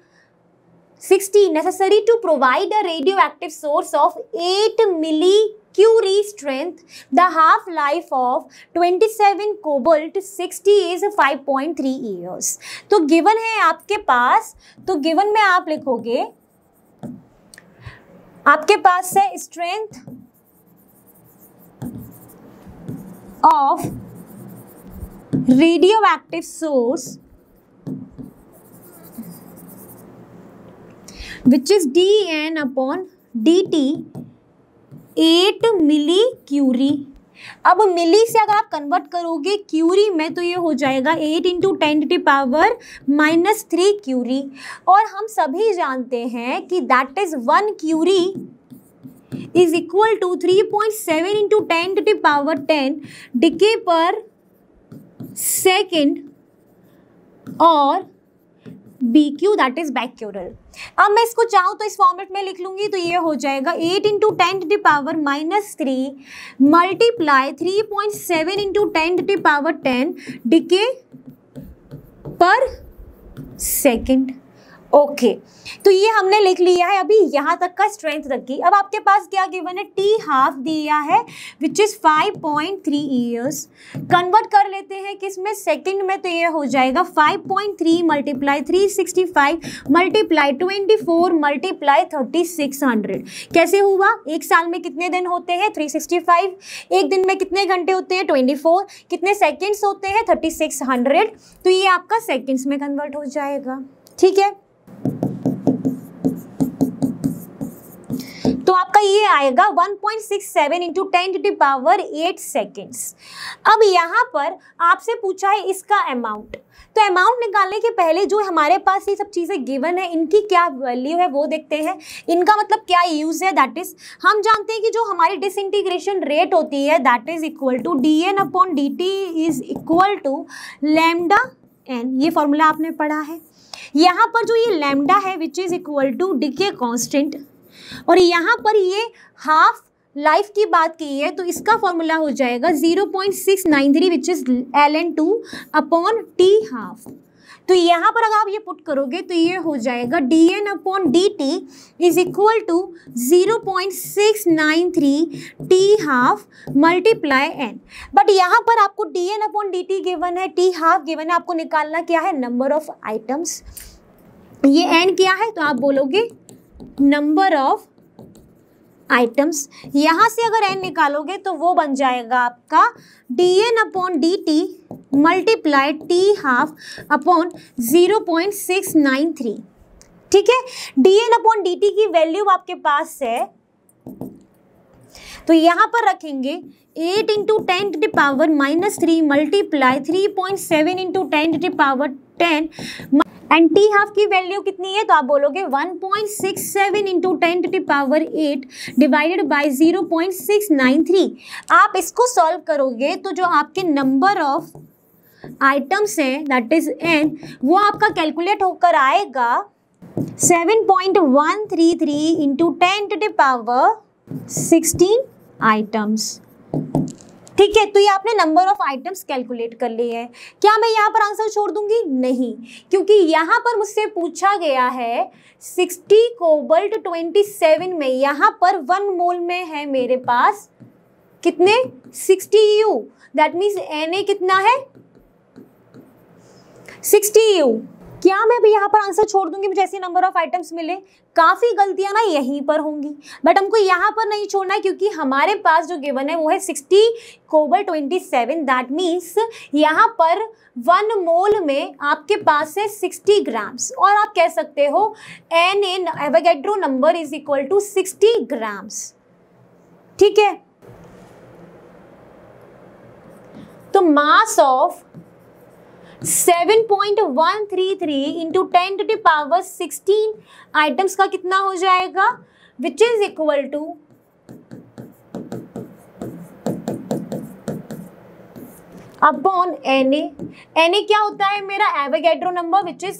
sixty necessary to provide a radio active source of eight milli curie strength the half life of twenty seven cobalt sixty is five point three years तो given है आपके पास तो given में आप लिखोगे आपके पास है strength of radioactive source which is dn upon dt 8 milli curie अब मिली से अगर आप कन्वर्ट करोगे क्यूरी में तो ये हो जाएगा eight into ten to power minus three curie और हम सभी जानते हैं कि that is one curie is equal to three point seven into ten to the power ten decay per second और B Q that is becquerel अब मैं इसको चाहूँ तो इस फॉर्मेट में लिख लूंगी तो ये हो जाएगा eight into ten to power minus three multiply three point seven into ten to power ten decay per second okay okay. तो ये हमने लिख लिया है अभी यहाँ तक का स्ट्रेंथ तक की अब आपके पास क्या गिवन है टी हाफ दिया है which is five point three years convert कर लेते हैं कि इसमें सेकेंड में तो ये हो जाएगा five point three multiply three sixty five multiply twenty four multiply thirty six hundred कैसे हुआ एक साल में कितने दिन होते हैं थ्री सिक्सटी फाइव एक दिन में कितने घंटे होते हैं ट्वेंटी फोर कितने सेकेंड्स होते हैं थर्टी सिक्स हंड्रेड तो ये आपका सेकेंड्स में कन्वर्ट हो जाएगा ठीक है तो आपका ये आएगा 1.67 point six seven into ten to power eight seconds अब यहाँ पर आपसे पूछा है इसका अमाउंट तो अमाउंट निकालने के पहले जो हमारे पास ये सब चीज़ें गिवन है इनकी क्या वैल्यू है वो देखते हैं इनका मतलब क्या यूज़ है दैट इज़ हम जानते हैं कि जो हमारी डिसइंटीग्रेशन रेट होती है that is equal to D N upon D T is equal to lambda N ये फॉर्मूला आपने पढ़ा है यहाँ पर जो ये लैमडा है which is equal to decay constant और यहाँ पर ये हाफ लाइफ की बात की है तो इसका फॉर्मूला हो जाएगा zero point six nine three which is L N two upon T half तो यहाँ पर अगर आप ये पुट करोगे तो ये हो जाएगा D N upon D T is equal to zero point six nine three T half multiply N but यहाँ पर आपको D N upon D T given है टी हाफ गिवन है आपको निकालना क्या है नंबर ऑफ आइटम्स ये एन क्या है तो आप बोलोगे नंबर ऑफ आइटम्स यहाँ से अगर एन निकालोगे तो वो बन जाएगा आपका D N upon D T multiply T half upon zero point six nine three ठीक है D N upon D T की वैल्यू आपके पास है तो यहाँ पर रखेंगे eight into ten to power minus three multiply three point seven into ten to power ten and T half की वैल्यू कितनी है तो आप बोलोगे 1.67 point six seven into ten to power eight divided by zero point six nine three आप इसको solve करोगे तो जो आपके नंबर ऑफ आइटम्स हैं दैट इज एन वो आपका कैलकुलेट होकर आएगा 7.133 point one three three into ten to power sixteen items ठीक है तो ये आपने नंबर ऑफ आइटम्स कैलकुलेट कर लिए हैं क्या मैं यहाँ पर आंसर छोड़ दूंगी नहीं क्योंकि यहाँ पर मुझसे पूछा गया है 60 कोबल्ट 27 में यहाँ पर वन मोल में है मेरे पास कितने 60 यू दैट मीन्स एन कितना है 60 यू क्या मैं भी यहाँ पर आंसर छोड़ दूंगी मुझे ऐसे नंबर ऑफ आइटम्स मिले काफ़ी गलतियां ना यहीं पर होंगी बट हमको यहाँ पर नहीं छोड़ना है क्योंकि हमारे पास जो गिवन है वो है सिक्सटी कोबर ट्वेंटी सेवन दैट मीन्स यहाँ पर वन मोल में आपके पास है सिक्सटी ग्राम्स और आप कह सकते हो N N Avogadro number is equal to sixty grams ठीक है तो mass of 7.133 into ten to the power 16 items का कितना हो जाएगा which is equal to upon N A N A क्या होता है मेरा Avogadro number which is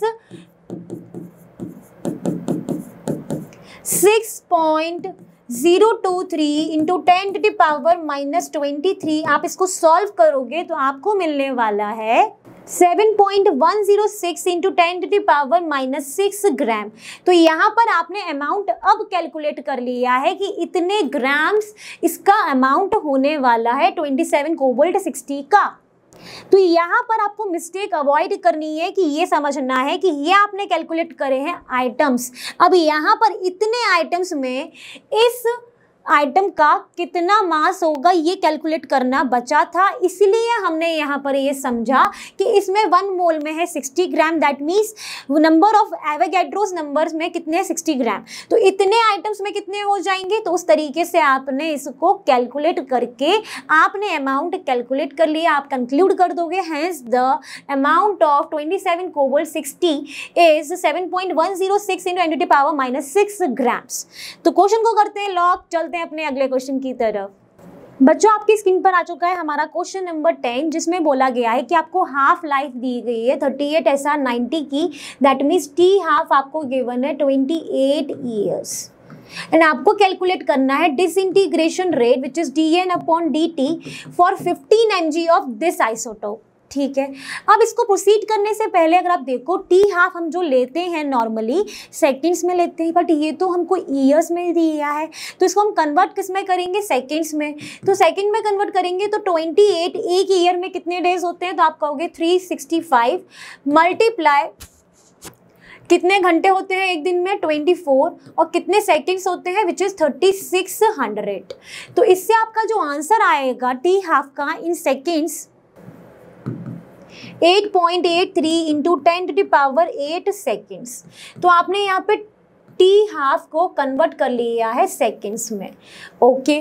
six point zero two three into ten to the power minus twenty three आप इसको सॉल्व करोगे तो आपको मिलने वाला है into ten to minus six gram तो यहाँ पर आपने अमाउंट अब कैलकुलेट कर लिया है कि इतने ग्राम्स इसका अमाउंट होने वाला है 27 कोबोल्ट 60 का तो यहाँ पर आपको मिस्टेक अवॉइड करनी है कि ये समझना है कि ये आपने कैलकुलेट करे हैं आइटम्स अब यहाँ पर इतने आइटम्स में इस आइटम का कितना मास होगा ये कैलकुलेट करना बचा था इसलिए हमने यहाँ पर ये समझा कि इसमें वन मोल में है 60 gram that means number of Avogadro's numbers में कितने हैं 60 ग्राम तो इतने आइटम्स में कितने हो जाएंगे तो उस तरीके से आपने इसको कैलकुलेट करके आपने अमाउंट कैलकुलेट कर लिया आप कंक्लूड कर दोगे hence the amount of twenty seven cobalt sixty is seven point one zero six into एंटी पावर माइनस सिक्स ग्राम्स तो क्वेश्चन को करते हैं लॉक चलते बढ़ते हैं अपने अगले क्वेश्चन की तरफ बच्चों आपकी स्क्रीन पर आ चुका है हमारा क्वेश्चन नंबर टेन जिसमें बोला गया है कि आपको हाफ लाइफ दी गई है thirty eight S R ninety की दैट मीन्स टी हाफ आपको गिवन है ट्वेंटी एट ईयर्स एंड आपको कैलकुलेट करना है disintegration rate which is D N upon D T for fifteen M G of this isotope ठीक है अब इसको प्रोसीड करने से पहले अगर आप देखो टी हाफ हम जो लेते हैं नॉर्मली सेकेंड्स में लेते हैं बट ये तो हमको ईयर्स में दिया है तो इसको हम कन्वर्ट किस में करेंगे सेकेंड्स में तो सेकेंड में कन्वर्ट करेंगे तो ट्वेंटी एट एक ईयर में कितने डेज होते हैं तो आप कहोगे थ्री सिक्सटी फाइव मल्टीप्लाई कितने घंटे होते हैं एक दिन में 24 और कितने सेकंड्स होते हैं विच इज़ 3600 तो इससे आपका जो आंसर आएगा टी हाफ का in seconds eight point eight three into ten to the power eight seconds तो आपने यहाँ पे टी हाफ को कन्वर्ट कर लिया है सेकेंड्स में ओके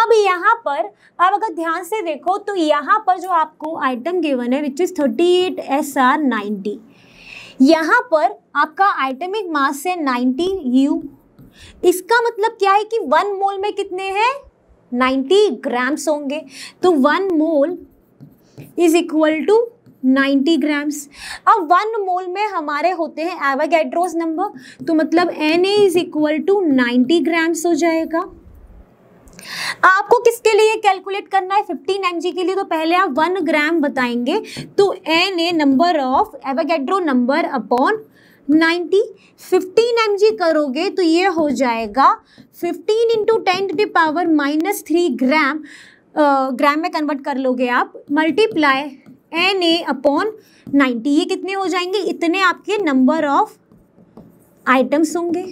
अब यहाँ पर अब अगर ध्यान से देखो तो यहाँ पर जो आपको आइटम गिवन है which is thirty eight S R ninety यहाँ पर आपका आइटमिक मास है नाइन्टी यू इसका मतलब क्या है कि वन मोल में कितने हैं नाइन्टी ग्राम्स होंगे तो one mole is equal to ninety grams अब वन मोल में हमारे होते हैं एवागेड्रोज नंबर तो मतलब N A is equal to ninety grams हो जाएगा आपको किसके लिए कैलकुलेट करना है 15 एम के लिए तो पहले आप 1 ग्राम बताएंगे तो N A number of Avogadro number upon 90 15 M करोगे तो ये हो जाएगा 15 into ten to power minus three gram gram में कन्वर्ट कर लोगे आप multiply N A upon ninety ये कितने हो जाएंगे इतने आपके नंबर ऑफ आइटम्स होंगे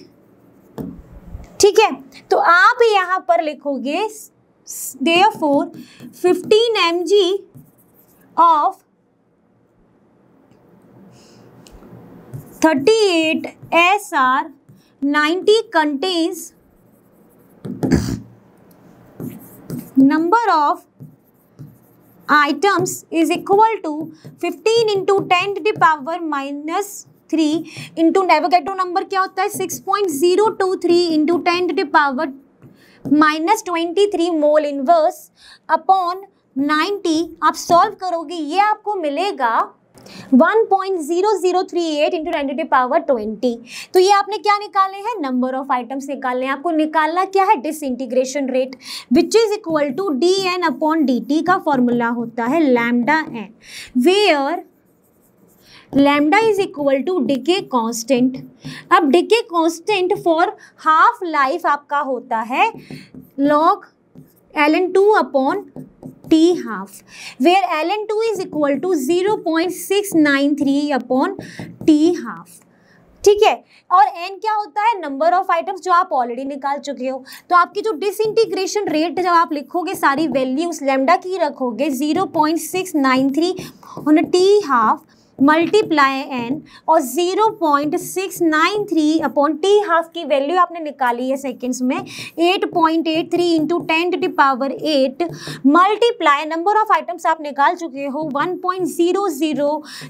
ठीक है तो आप यहाँ पर लिखोगे the four fifteen M G of thirty eight S R ninety contains number of items is equal to fifteen into 10 to the minus three into नेवोगेटो नंबर क्या होता है six point zero two three into ten to power minus twenty three mole inverse upon ninety आप solve करोगे ये आपको मिलेगा 1.0038 तो ये आपने क्या निकाले हैं नंबर ऑफ आइटम्स निकालने हैं आपको निकालना क्या है disintegration rate which is equal to D N upon D T का फॉर्मूला होता है lambda N where lambda is equal to decay constant अब decay constant for half life आपका होता है log L N two upon T half where L N two is equal to zero point six nine three upon T half ठीक है और N क्या होता है नंबर ऑफ आइटम्स जो आप ऑलरेडी निकाल चुके हो तो आपकी जो डिसइंटीग्रेशन रेट जब आप लिखोगे सारी वैल्यूज लेमडा की रखोगे zero point six nine three on T half multiply N और 0.693 अपॉन टी हाफ की वैल्यू आपने निकाली है सेकेंड्स में 8.83 point eight three into ten to power eight multiply number of atoms आप निकाल चुके हो 1.0038 point zero zero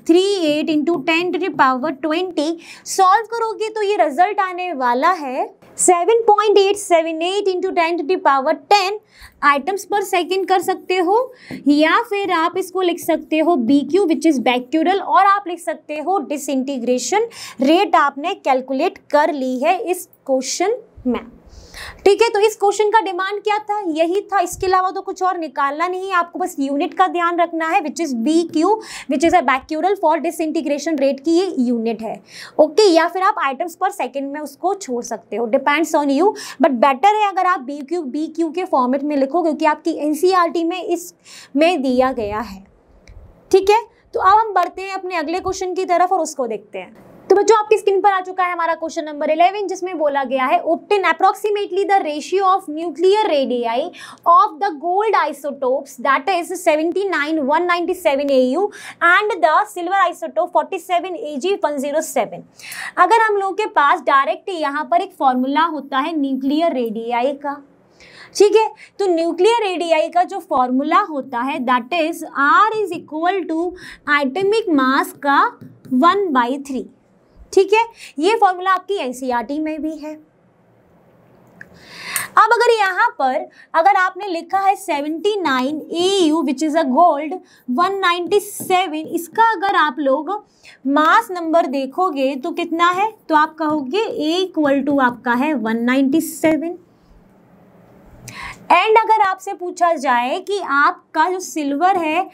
three eight into ten to power twenty solve करोगे तो ये रिजल्ट आने वाला है seven point eight seven eight into ten to the power ten atoms per second कर सकते हो या फिर आप इसको लिख सकते हो B Q which is becquerel और आप लिख सकते हो डिसइंटीग्रेशन रेट आपने कैलकुलेट कर ली है इस क्वेश्चन में ठीक है तो इस क्वेश्चन का डिमांड क्या था यही था इसके अलावा तो कुछ और निकालना नहीं है आपको बस यूनिट का ध्यान रखना है which is B Q which is a becquerel for integration rate की ये यूनिट है ओके okay, या फिर आप आइटम्स पर सेकेंड में उसको छोड़ सकते हो depends on you but better है अगर आप बी क्यू बी क्यू के फॉर्मेट में लिखो क्योंकि आपकी एन सी e में इस में दिया गया है ठीक है तो अब हम बढ़ते हैं अपने अगले क्वेश्चन की तरफ और उसको देखते हैं तो बच्चों आपकी स्क्रीन पर आ चुका है हमारा क्वेश्चन नंबर 11 जिसमें बोला गया है obtain approximately the ratio of nuclear radii of the gold isotopes that is 79197 AU and the silver isotope 47 seven अगर हम लोगों के पास डायरेक्ट यहाँ पर एक फॉर्मूला होता है न्यूक्लियर रेडियाई का ठीक है तो न्यूक्लियर रेडियाई का जो फॉर्मूला होता है that is R is equal to atomic mass का वन बाई थ्री ठीक है ये फॉर्मूला आपकी एनसीईआरटी e में भी है अब अगर यहां पर अगर आपने लिखा है 79 nine A U which is a gold 197 इसका अगर आप लोग मास नंबर देखोगे तो कितना है तो आप कहोगे ए इक्वल टू आपका है 197 एंड अगर आपसे पूछा जाए कि आपका जो सिल्वर है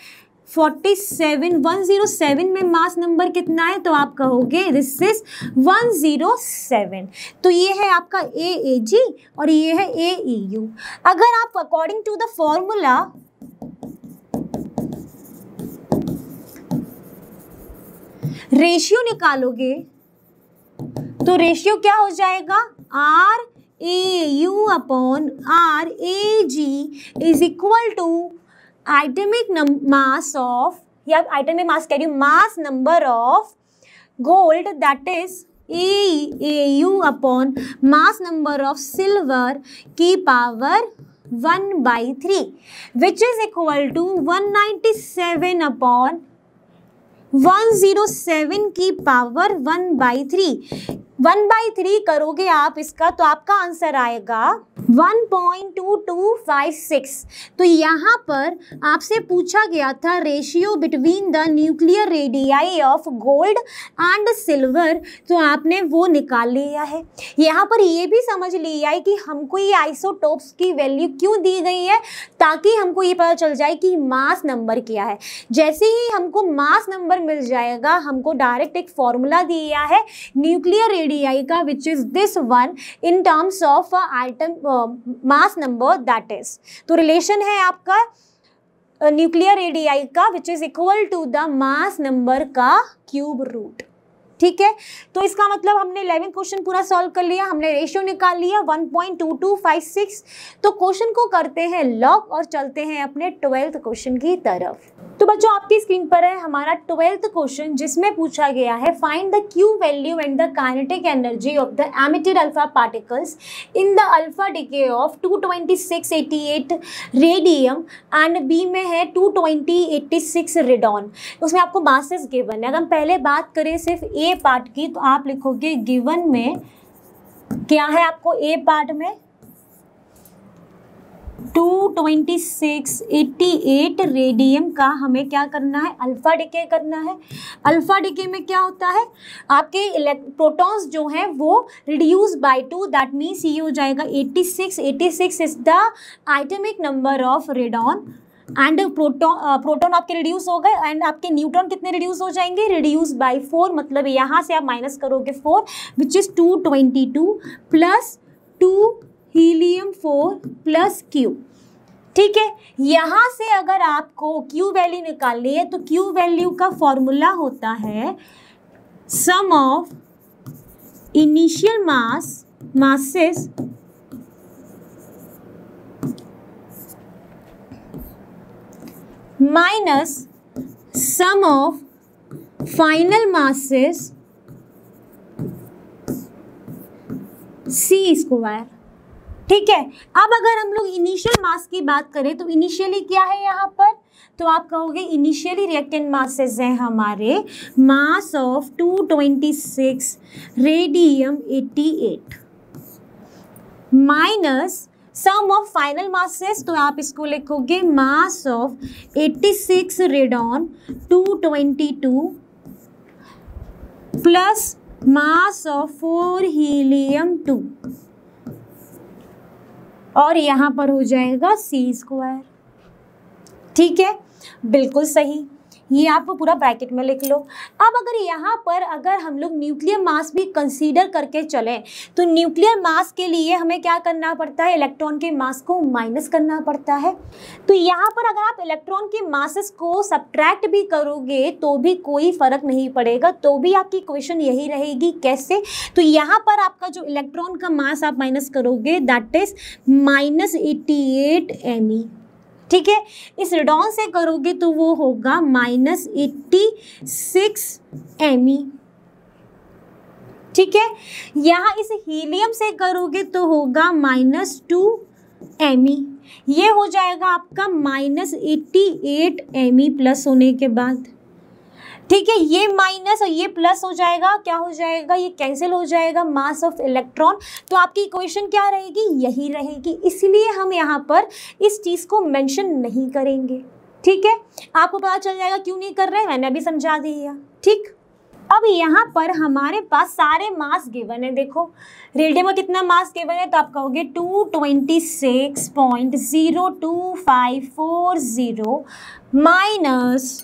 forty seven one zero seven में मास नंबर कितना है तो आप कहोगे this is one zero seven तो ये है आपका ए ए जी और ये है ए ई यू अगर आप according to the formula ratio निकालोगे तो रेशियो क्या हो जाएगा R A U upon R A G is equal to atomic mass of या आइटमिक मास कह रही हूँ mass number of gold that is A U upon mass number of silver की power one by three which is equal to one ninety seven upon one zero seven की power one by three one by three करोगे आप इसका तो आपका answer आएगा 1.2256 तो यहाँ पर आपसे पूछा गया था ratio between the nuclear radii of gold and silver तो आपने वो निकाल लिया है यहाँ पर ये भी समझ लिया है कि हमको ये आइसोटोप्स की वैल्यू क्यों दी गई है ताकि हमको ये पता चल जाए कि मास नंबर क्या है जैसे ही हमको मास नंबर मिल जाएगा हमको डायरेक्ट एक फॉर्मूला दिया है न्यूक्लियर रेडियो डी आई का which is this one in terms of atom mass number that is तो रिलेशन है आपका न्यूक्लियर uh, रेडियाई का which is equal to the mass number का क्यूब रूट ठीक है तो इसका मतलब हमने इलेवन क्वेश्चन पूरा सॉल्व कर लिया हमने रेशियो निकाल लिया 1.2256 तो क्वेश्चन को करते हैं लॉक और चलते हैं अपने ट्वेल्थ क्वेश्चन की तरफ तो बच्चों आपकी स्क्रीन पर है हमारा ट्वेल्थ क्वेश्चन जिसमें पूछा गया है find the Q value and the kinetic energy of the emitted alpha particles in the alpha decay of 22688 radium and B में है 22086 रेडॉन उसमें आपको मासेस गिवन है अगर हम पहले बात करें सिर्फ ए पार्ट की तो आप लिखोगे गिवन में क्या है आपको ए पार्ट में two twenty six eighty eight radium का हमें क्या करना है अल्फ़ा डिके करना है अल्फ़ा डिके में क्या होता है आपके प्रोटॉन्स जो हैं वो reduce by two that means ये हो जाएगा eighty six eighty six is the atomic number of radon and proton proton आपके रिड्यूस हो गए एंड आपके न्यूट्रॉन कितने रिड्यूस हो जाएंगे रिड्यूस बाय फोर मतलब यहाँ से आप माइनस करोगे four which is two twenty two plus two helium four plus Q ठीक है यहाँ से अगर आपको क्यू वैल्यू निकालनी है तो क्यू वैल्यू का फॉर्मूला होता है sum of initial mass masses minus sum of final masses c square ठीक है अब अगर हम लोग इनिशियल मास की बात करें तो इनिशियली क्या है यहाँ पर तो आप कहोगे इनिशियली रिएक्टेंट मासेस हैं हमारे mass of 226 radium 88 minus sum of final masses तो आप इसको लिखोगे mass of 86 radon two plus mass of four helium two और यहां पर हो जाएगा सी स्क्वायर ठीक है बिल्कुल सही ये आप पूरा ब्रैकेट में लिख लो अब अगर यहाँ पर अगर हम लोग न्यूक्लियर मास भी कंसीडर करके चलें तो न्यूक्लियर मास के लिए हमें क्या करना पड़ता है इलेक्ट्रॉन के मास को माइनस करना पड़ता है तो यहाँ पर अगर आप इलेक्ट्रॉन के मासेस को सब्ट्रैक्ट भी करोगे तो भी कोई फ़र्क नहीं पड़ेगा तो भी आपकी क्वेश्चन यही रहेगी कैसे तो यहाँ पर आपका जो इलेक्ट्रॉन का मास आप माइनस करोगे that is minus eighty eight M E ठीक है इस रिडॉन से करोगे तो वो होगा माइनस एट्टी सिक्स एम ठीक है यहाँ इस हीलियम से करोगे तो होगा माइनस टू एम ये हो जाएगा आपका minus eighty eight M plus होने के बाद ठीक है ये माइनस और ये प्लस हो जाएगा क्या हो जाएगा ये कैंसिल हो जाएगा मास ऑफ इलेक्ट्रॉन तो आपकी इक्वेशन क्या रहेगी यही रहेगी इसलिए हम यहाँ पर इस चीज़ को मेंशन नहीं करेंगे ठीक है आपको पता चल जाएगा क्यों नहीं कर रहे मैंने अभी समझा दिया ठीक अब यहाँ पर हमारे पास सारे मास गिवन है देखो रेडियम का कितना मास गिवन है तो आप कहोगे two twenty six point zero two five four zero minus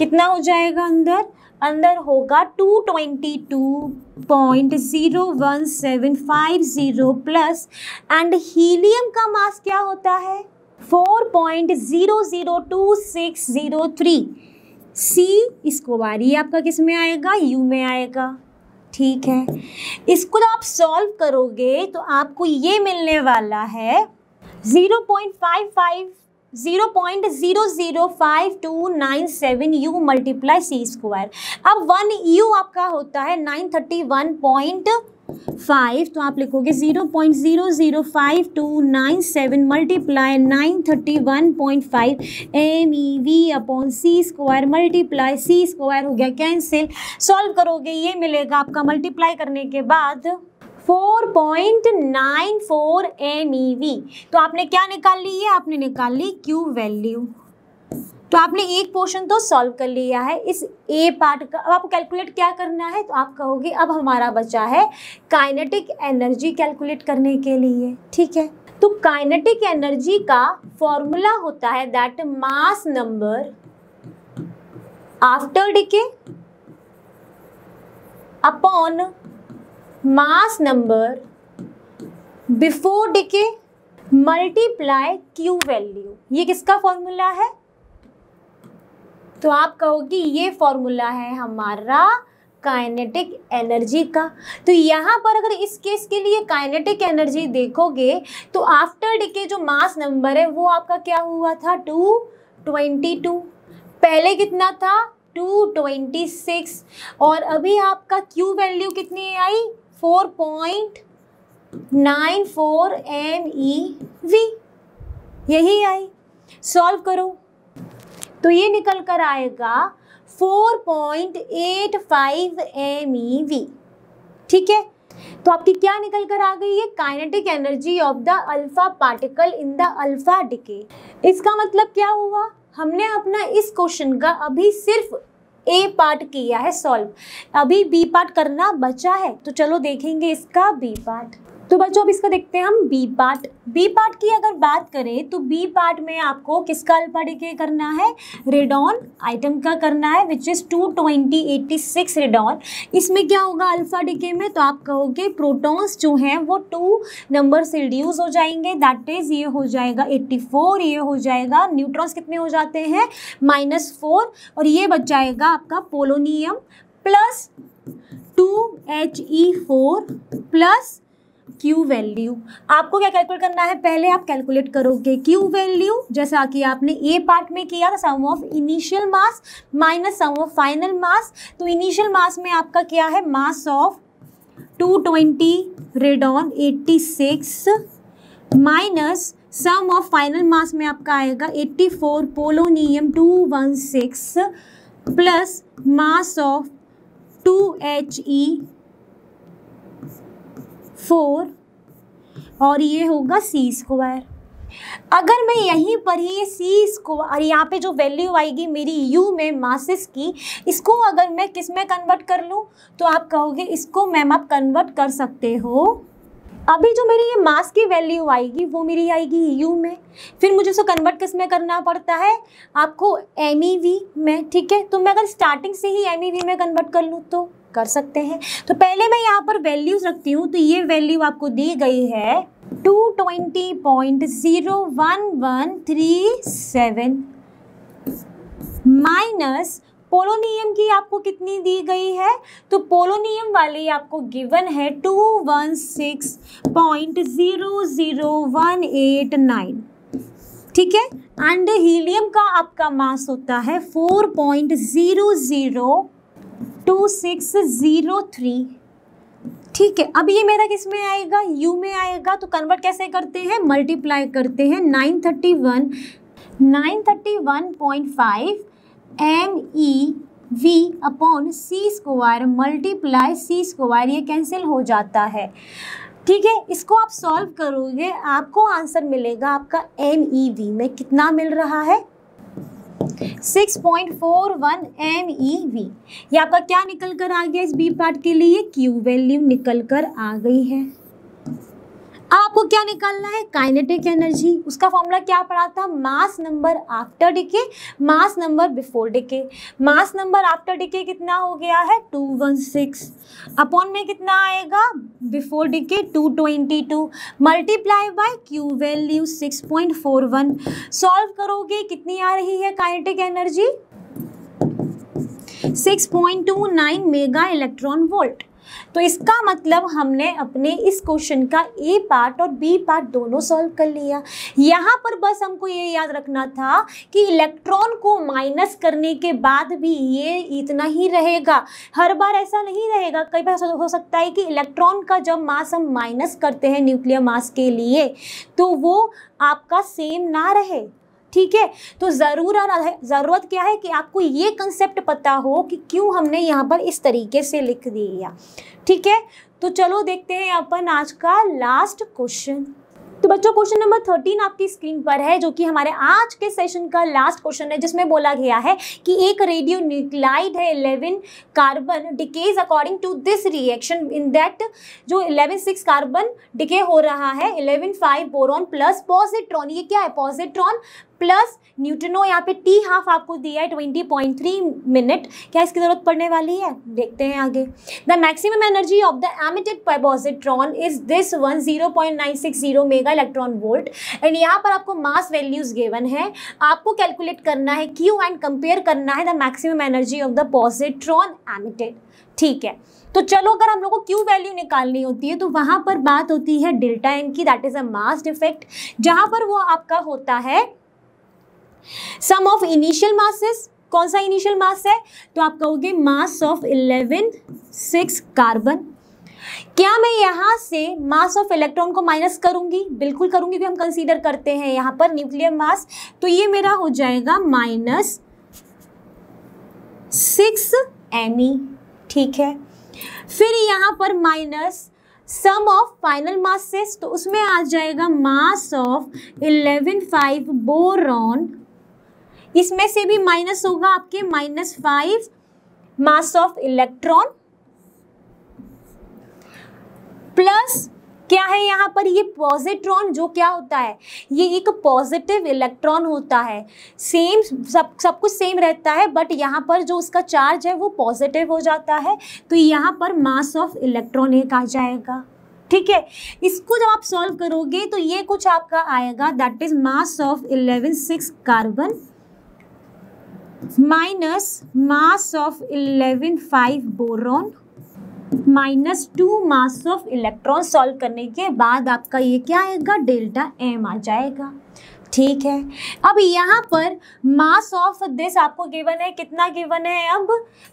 कितना हो जाएगा अंदर अंदर होगा two twenty two point zero one seven five zero plus and helium का मास क्या होता है four point zero zero two six zero three C इसको बारी आपका किस में आएगा यू में आएगा ठीक है इसको आप सॉल्व करोगे तो आपको ये मिलने वाला है zero point five five zero point zero zero five two nine seven U multiply सी स्क्वायर अब वन यू आपका होता है nine thirty one point five तो आप लिखोगे zero point zero zero five two nine seven multiply nine thirty one point five M ई V upon सी square multiply सी square हो गया cancel solve करोगे ये मिलेगा आपका मल्टीप्लाई करने के बाद 4.94 MeV तो आपने क्या निकाल ली है आपने निकाल ली Q वैल्यू तो आपने एक पोर्शन तो सॉल्व कर लिया है इस ए पार्ट का अब आप कैलकुलेट क्या करना है तो आप कहोगे अब हमारा बचा है काइनेटिक एनर्जी कैलकुलेट करने के लिए ठीक है तो काइनेटिक एनर्जी का फॉर्मूला होता है that mass number after decay upon mass number before decay multiply Q value ये किसका फॉर्मूला है तो आप कहोगे ये फॉर्मूला है हमारा काइनेटिक एनर्जी का तो यहाँ पर अगर इस केस के लिए काइनेटिक एनर्जी देखोगे तो आफ्टर डिके जो मास नंबर है वो आपका क्या हुआ था टू ट्वेंटी टू पहले कितना था टू ट्वेंटी सिक्स और अभी आपका क्यू वैल्यू कितनी आई four point nine four M ई वी यही आई सॉल्व करो तो ये निकल कर आएगा four point eight five M ई वी ठीक है तो आपकी क्या निकल कर आ गई है kinetic energy of the alpha particle in the alpha decay इसका मतलब क्या हुआ हमने अपना इस क्वेश्चन का अभी सिर्फ ए पार्ट किया है सॉल्व अभी बी पार्ट करना बचा है तो चलो देखेंगे इसका बी पार्ट तो बच्चों अब इसको देखते हैं हम बी पार्ट बी पार्ट की अगर बात करें तो बी पार्ट में आपको किसका अल्फा डीके करना है रेडॉन आइटम का करना है which is two twenty eighty six radon इसमें क्या होगा अल्फा डीके में तो आप कहोगे प्रोटॉन्स जो हैं वो टू नंबर से रिड्यूस हो जाएंगे दैट इज़ ये हो जाएगा एट्टी फोर ये हो जाएगा न्यूट्रॉन्स कितने हो जाते हैं माइनस फोर और ये बच जाएगा आपका polonium plus two H E four plus Q value आपको क्या कैलकुलेट करना है पहले आप कैलकुलेट करोगे क्यू वैल्यू जैसा कि आपने ए पार्ट में किया था sum of initial mass minus sum of final mass तो इनिशियल मास में आपका क्या है mass of 220 radon six minus sum of final mass में आपका आएगा 84 polonium two plus mass of two H E four और ये होगा सी स्क्वायर अगर मैं यहीं पर ही ये सी स्क्वायर यहाँ पे जो वैल्यू आएगी मेरी यू में मासिस की इसको अगर मैं किस में कन्वर्ट कर लूँ तो आप कहोगे इसको मैम आप कन्वर्ट कर सकते हो अभी जो मेरी ये मास की वैल्यू आएगी वो मेरी आएगी यू में फिर मुझे उसको कन्वर्ट किस में करना पड़ता है आपको एम e में ठीक है तो मैं अगर स्टार्टिंग से ही एम e में कन्वर्ट कर लूँ तो कर सकते हैं तो पहले मैं यहाँ पर वैल्यूज़ रखती हूँ तो ये वैल्यू आपको दी गई है two twenty point zero one one three seven minus polonium की आपको कितनी दी गई है तो पोलोनियम वाली आपको गिवन है two one six point zero zero one eight nine ठीक है एंड हीलियम का आपका मास होता है four point zero zero two six zero three ठीक है अब ये मेरा किस में आएगा यू में आएगा तो कन्वर्ट कैसे करते हैं मल्टीप्लाई करते हैं nine thirty one nine thirty one point five M ई वी अपॉन सी स्क्वायर मल्टीप्लाई सी स्क्वायर ये कैंसिल हो जाता है ठीक है इसको आप सॉल्व करोगे आपको आंसर मिलेगा आपका एम ई वी में कितना मिल रहा है six point four one M ई वी ये आपका क्या निकल कर आ गया इस बी पार्ट के लिए क्यू वैल्यू निकल कर आ गई है आपको क्या निकालना है काइनेटिक एनर्जी उसका फॉर्मूला क्या पड़ा था mass number after decay mass number before decay mass number after decay कितना हो गया है टू वन सिक्स अपॉन में कितना आएगा before decay two twenty two multiply by Q value six point four one solve करोगे कितनी आ रही है kinetic energy six point two nine mega electron volt तो इसका मतलब हमने अपने इस क्वेश्चन का ए पार्ट और बी पार्ट दोनों सॉल्व कर लिया यहाँ पर बस हमको ये याद रखना था कि इलेक्ट्रॉन को माइनस करने के बाद भी ये इतना ही रहेगा हर बार ऐसा नहीं रहेगा कई बार हो सकता है कि इलेक्ट्रॉन का जब मास हम माइनस करते हैं न्यूक्लियर मास के लिए तो वो आपका सेम ना रहे ठीक है तो ज़रूर ज़रूरत क्या है कि आपको ये कंसेप्ट पता हो कि क्यों हमने यहाँ पर इस तरीके से लिख दिया ठीक है तो चलो देखते हैं अपन आज का लास्ट क्वेश्चन तो बच्चों क्वेश्चन नंबर थर्टीन आपकी स्क्रीन पर है जो कि हमारे आज के सेशन का लास्ट क्वेश्चन है जिसमें बोला गया है कि एक रेडियो न्यूक्लाइड है eleven carbon decays according to this reaction in that जो इलेवन सिक्स कार्बन डिके हो रहा है eleven five boron plus positron ये क्या है पॉजिट्रॉन प्लस न्यूटनो यहाँ पे टी हाफ आपको दिया है ट्वेंटी पॉइंट थ्री मिनट क्या इसकी ज़रूरत पड़ने वाली है देखते हैं आगे the maximum energy of the emitted positron is this one zero point nine six zero mega electron volt and यहाँ पर आपको मास वैल्यूज गेवन है आपको कैलकुलेट करना है क्यू एंड कंपेयर करना है the maximum energy of the positron emitted ठीक है तो चलो अगर हम लोग को क्यू वैल्यू निकालनी होती है तो वहाँ पर बात होती है डेल्टा एन की that is a mass defect जहाँ पर वो आपका होता है सम ऑफ इनिशियल मासेस कौन सा इनिशियल मास है तो आप कहोगे mass of eleven six carbon क्या मैं यहां से मास ऑफ इलेक्ट्रॉन को माइनस करूंगी बिल्कुल करूंगी क्योंकि हम कंसीडर करते हैं यहां पर न्यूक्लियर मास तो ये मेरा हो जाएगा माइनस सिक्स एम ई ठीक है फिर यहां पर minus sum of final masses तो उसमें आ जाएगा mass of eleven five boron इसमें से भी माइनस होगा आपके minus five mass of electron plus क्या है यहाँ पर ये पॉजिट्रॉन जो क्या होता है ये एक पॉजिटिव इलेक्ट्रॉन होता है सेम सब सब कुछ सेम रहता है बट यहाँ पर जो उसका चार्ज है वो पॉजिटिव हो जाता है तो यहाँ पर मास ऑफ इलेक्ट्रॉन एक आ जाएगा ठीक है इसको जब आप सॉल्व करोगे तो ये कुछ आपका आएगा that is mass of eleven six carbon minus mass of eleven five boron minus two mass of electron solve करने के बाद आपका ये क्या आएगा डेल्टा एम आ जाएगा ठीक है अब यहाँ पर मास ऑफ दिस आपको गिवन है कितना गिवन है अब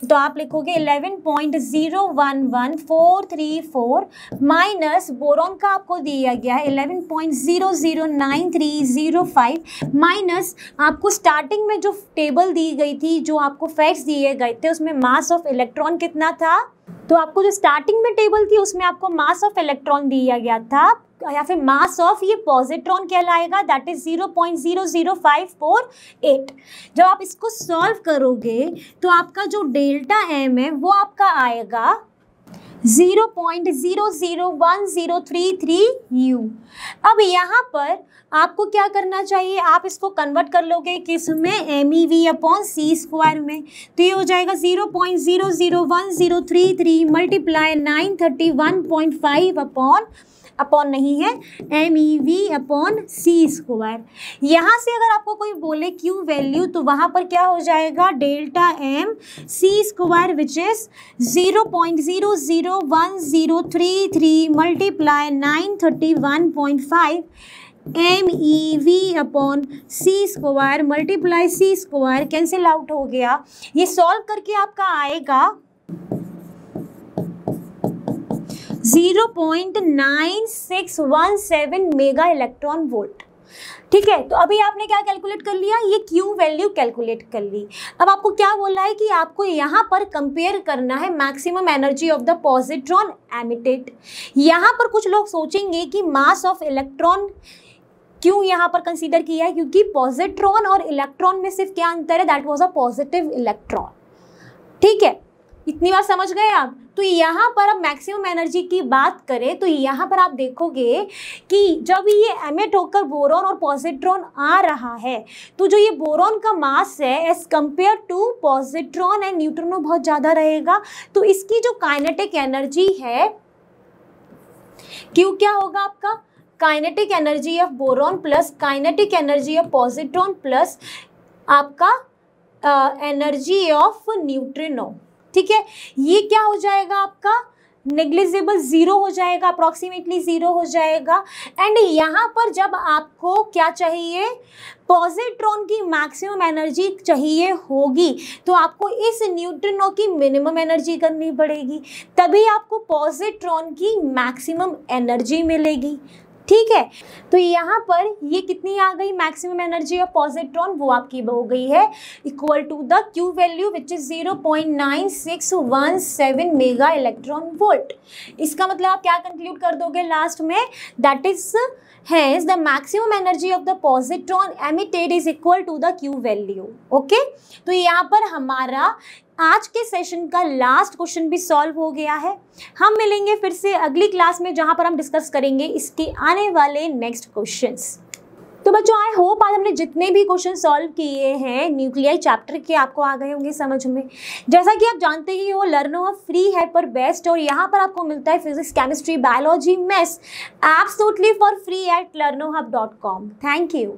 तो आप लिखोगे 11.011434 माइनस बोरोन का आपको दिया गया है 11.009305 माइनस आपको स्टार्टिंग में जो टेबल दी गई थी जो आपको फैक्ट्स दिए गए थे उसमें मास ऑफ इलेक्ट्रॉन कितना था तो आपको जो स्टार्टिंग में टेबल थी उसमें आपको मास ऑफ इलेक्ट्रॉन दिया गया था या फिर मास ऑफ ये पॉजिट्रॉन कहलाएगा that is zero point zero zero five four eight जब आप इसको सॉल्व करोगे तो आपका जो डेल्टा एम है वो आपका आएगा zero point zero zero one zero three three u अब यहाँ पर आपको क्या करना चाहिए आप इसको कन्वर्ट कर लोगे किस में एम ई वी अपॉन सी स्क्वायर में तो ये हो जाएगा zero point zero zero one zero three three multiply nine thirty one point five upon upon नहीं है एम ई वी अपॉन सी स्क्वायर यहाँ से अगर आपको कोई बोले क्यू वैल्यू तो वहाँ पर क्या हो जाएगा delta M C square which is zero point zero zero one zero three three multiply nine thirty one point five M E V upon C square multiply C square cancel out हो गया ये solve करके आपका आएगा 0.9617 mega electron volt ठीक है तो अभी आपने क्या कैलकुलेट कर लिया ये क्यू वैल्यू कैलकुलेट कर ली अब आपको क्या बोला है कि आपको यहाँ पर कंपेयर करना है maximum energy of the positron emitted यहाँ पर कुछ लोग सोचेंगे कि मास ऑफ इलेक्ट्रॉन क्यों यहाँ पर कंसीडर किया है क्योंकि पॉजिट्रॉन और इलेक्ट्रॉन में सिर्फ क्या अंतर है that was a positive electron ठीक है इतनी बार समझ गए आप तो यहाँ पर अब मैक्सिमम एनर्जी की बात करें तो यहाँ पर आप देखोगे कि जब ये एमेट होकर बोरॉन और पॉजिट्रॉन आ रहा है तो जो ये बोरोन का मास है as compared to positron and neutrino बहुत ज़्यादा रहेगा तो इसकी जो काइनेटिक एनर्जी है क्यों क्या होगा आपका kinetic energy of boron plus kinetic energy of positron plus आपका एनर्जी ऑफ न्यूट्रिनो ठीक है ये क्या हो जाएगा आपका निग्लिजिबल ज़ीरो हो जाएगा अप्रॉक्सीमेटली ज़ीरो हो जाएगा एंड यहाँ पर जब आपको क्या चाहिए पॉजिट्रॉन की मैक्सिमम एनर्जी चाहिए होगी तो आपको इस न्यूट्रिनो की मिनिमम एनर्जी करनी पड़ेगी तभी आपको पॉजिट्रॉन की मैक्सिमम एनर्जी मिलेगी ठीक है तो यहाँ पर ये कितनी आ गई मैक्सिमम एनर्जी ऑफ पॉजिट्रॉन वो आपकी हो गई है equal to the Q value which is zero point nine six one seven mega electron volt इसका मतलब आप क्या कंक्लूड कर दोगे लास्ट में that is has the maximum energy of the positron emitted is equal to the Q value okay तो यहाँ पर हमारा आज के सेशन का लास्ट क्वेश्चन भी सॉल्व हो गया है हम मिलेंगे फिर से अगली क्लास में जहां पर हम डिस्कस करेंगे इसके आने वाले नेक्स्ट क्वेश्चंस तो बच्चों आई होप आज हमने जितने भी क्वेश्चन सॉल्व किए हैं न्यूक्लियाई चैप्टर के आपको आ गए होंगे समझ में जैसा कि आप जानते ही हो लर्नो ऑफ फ्री है पर बेस्ट और यहाँ पर आपको मिलता है physics chemistry biology maths absolutely for free at Learno hub dot com thank you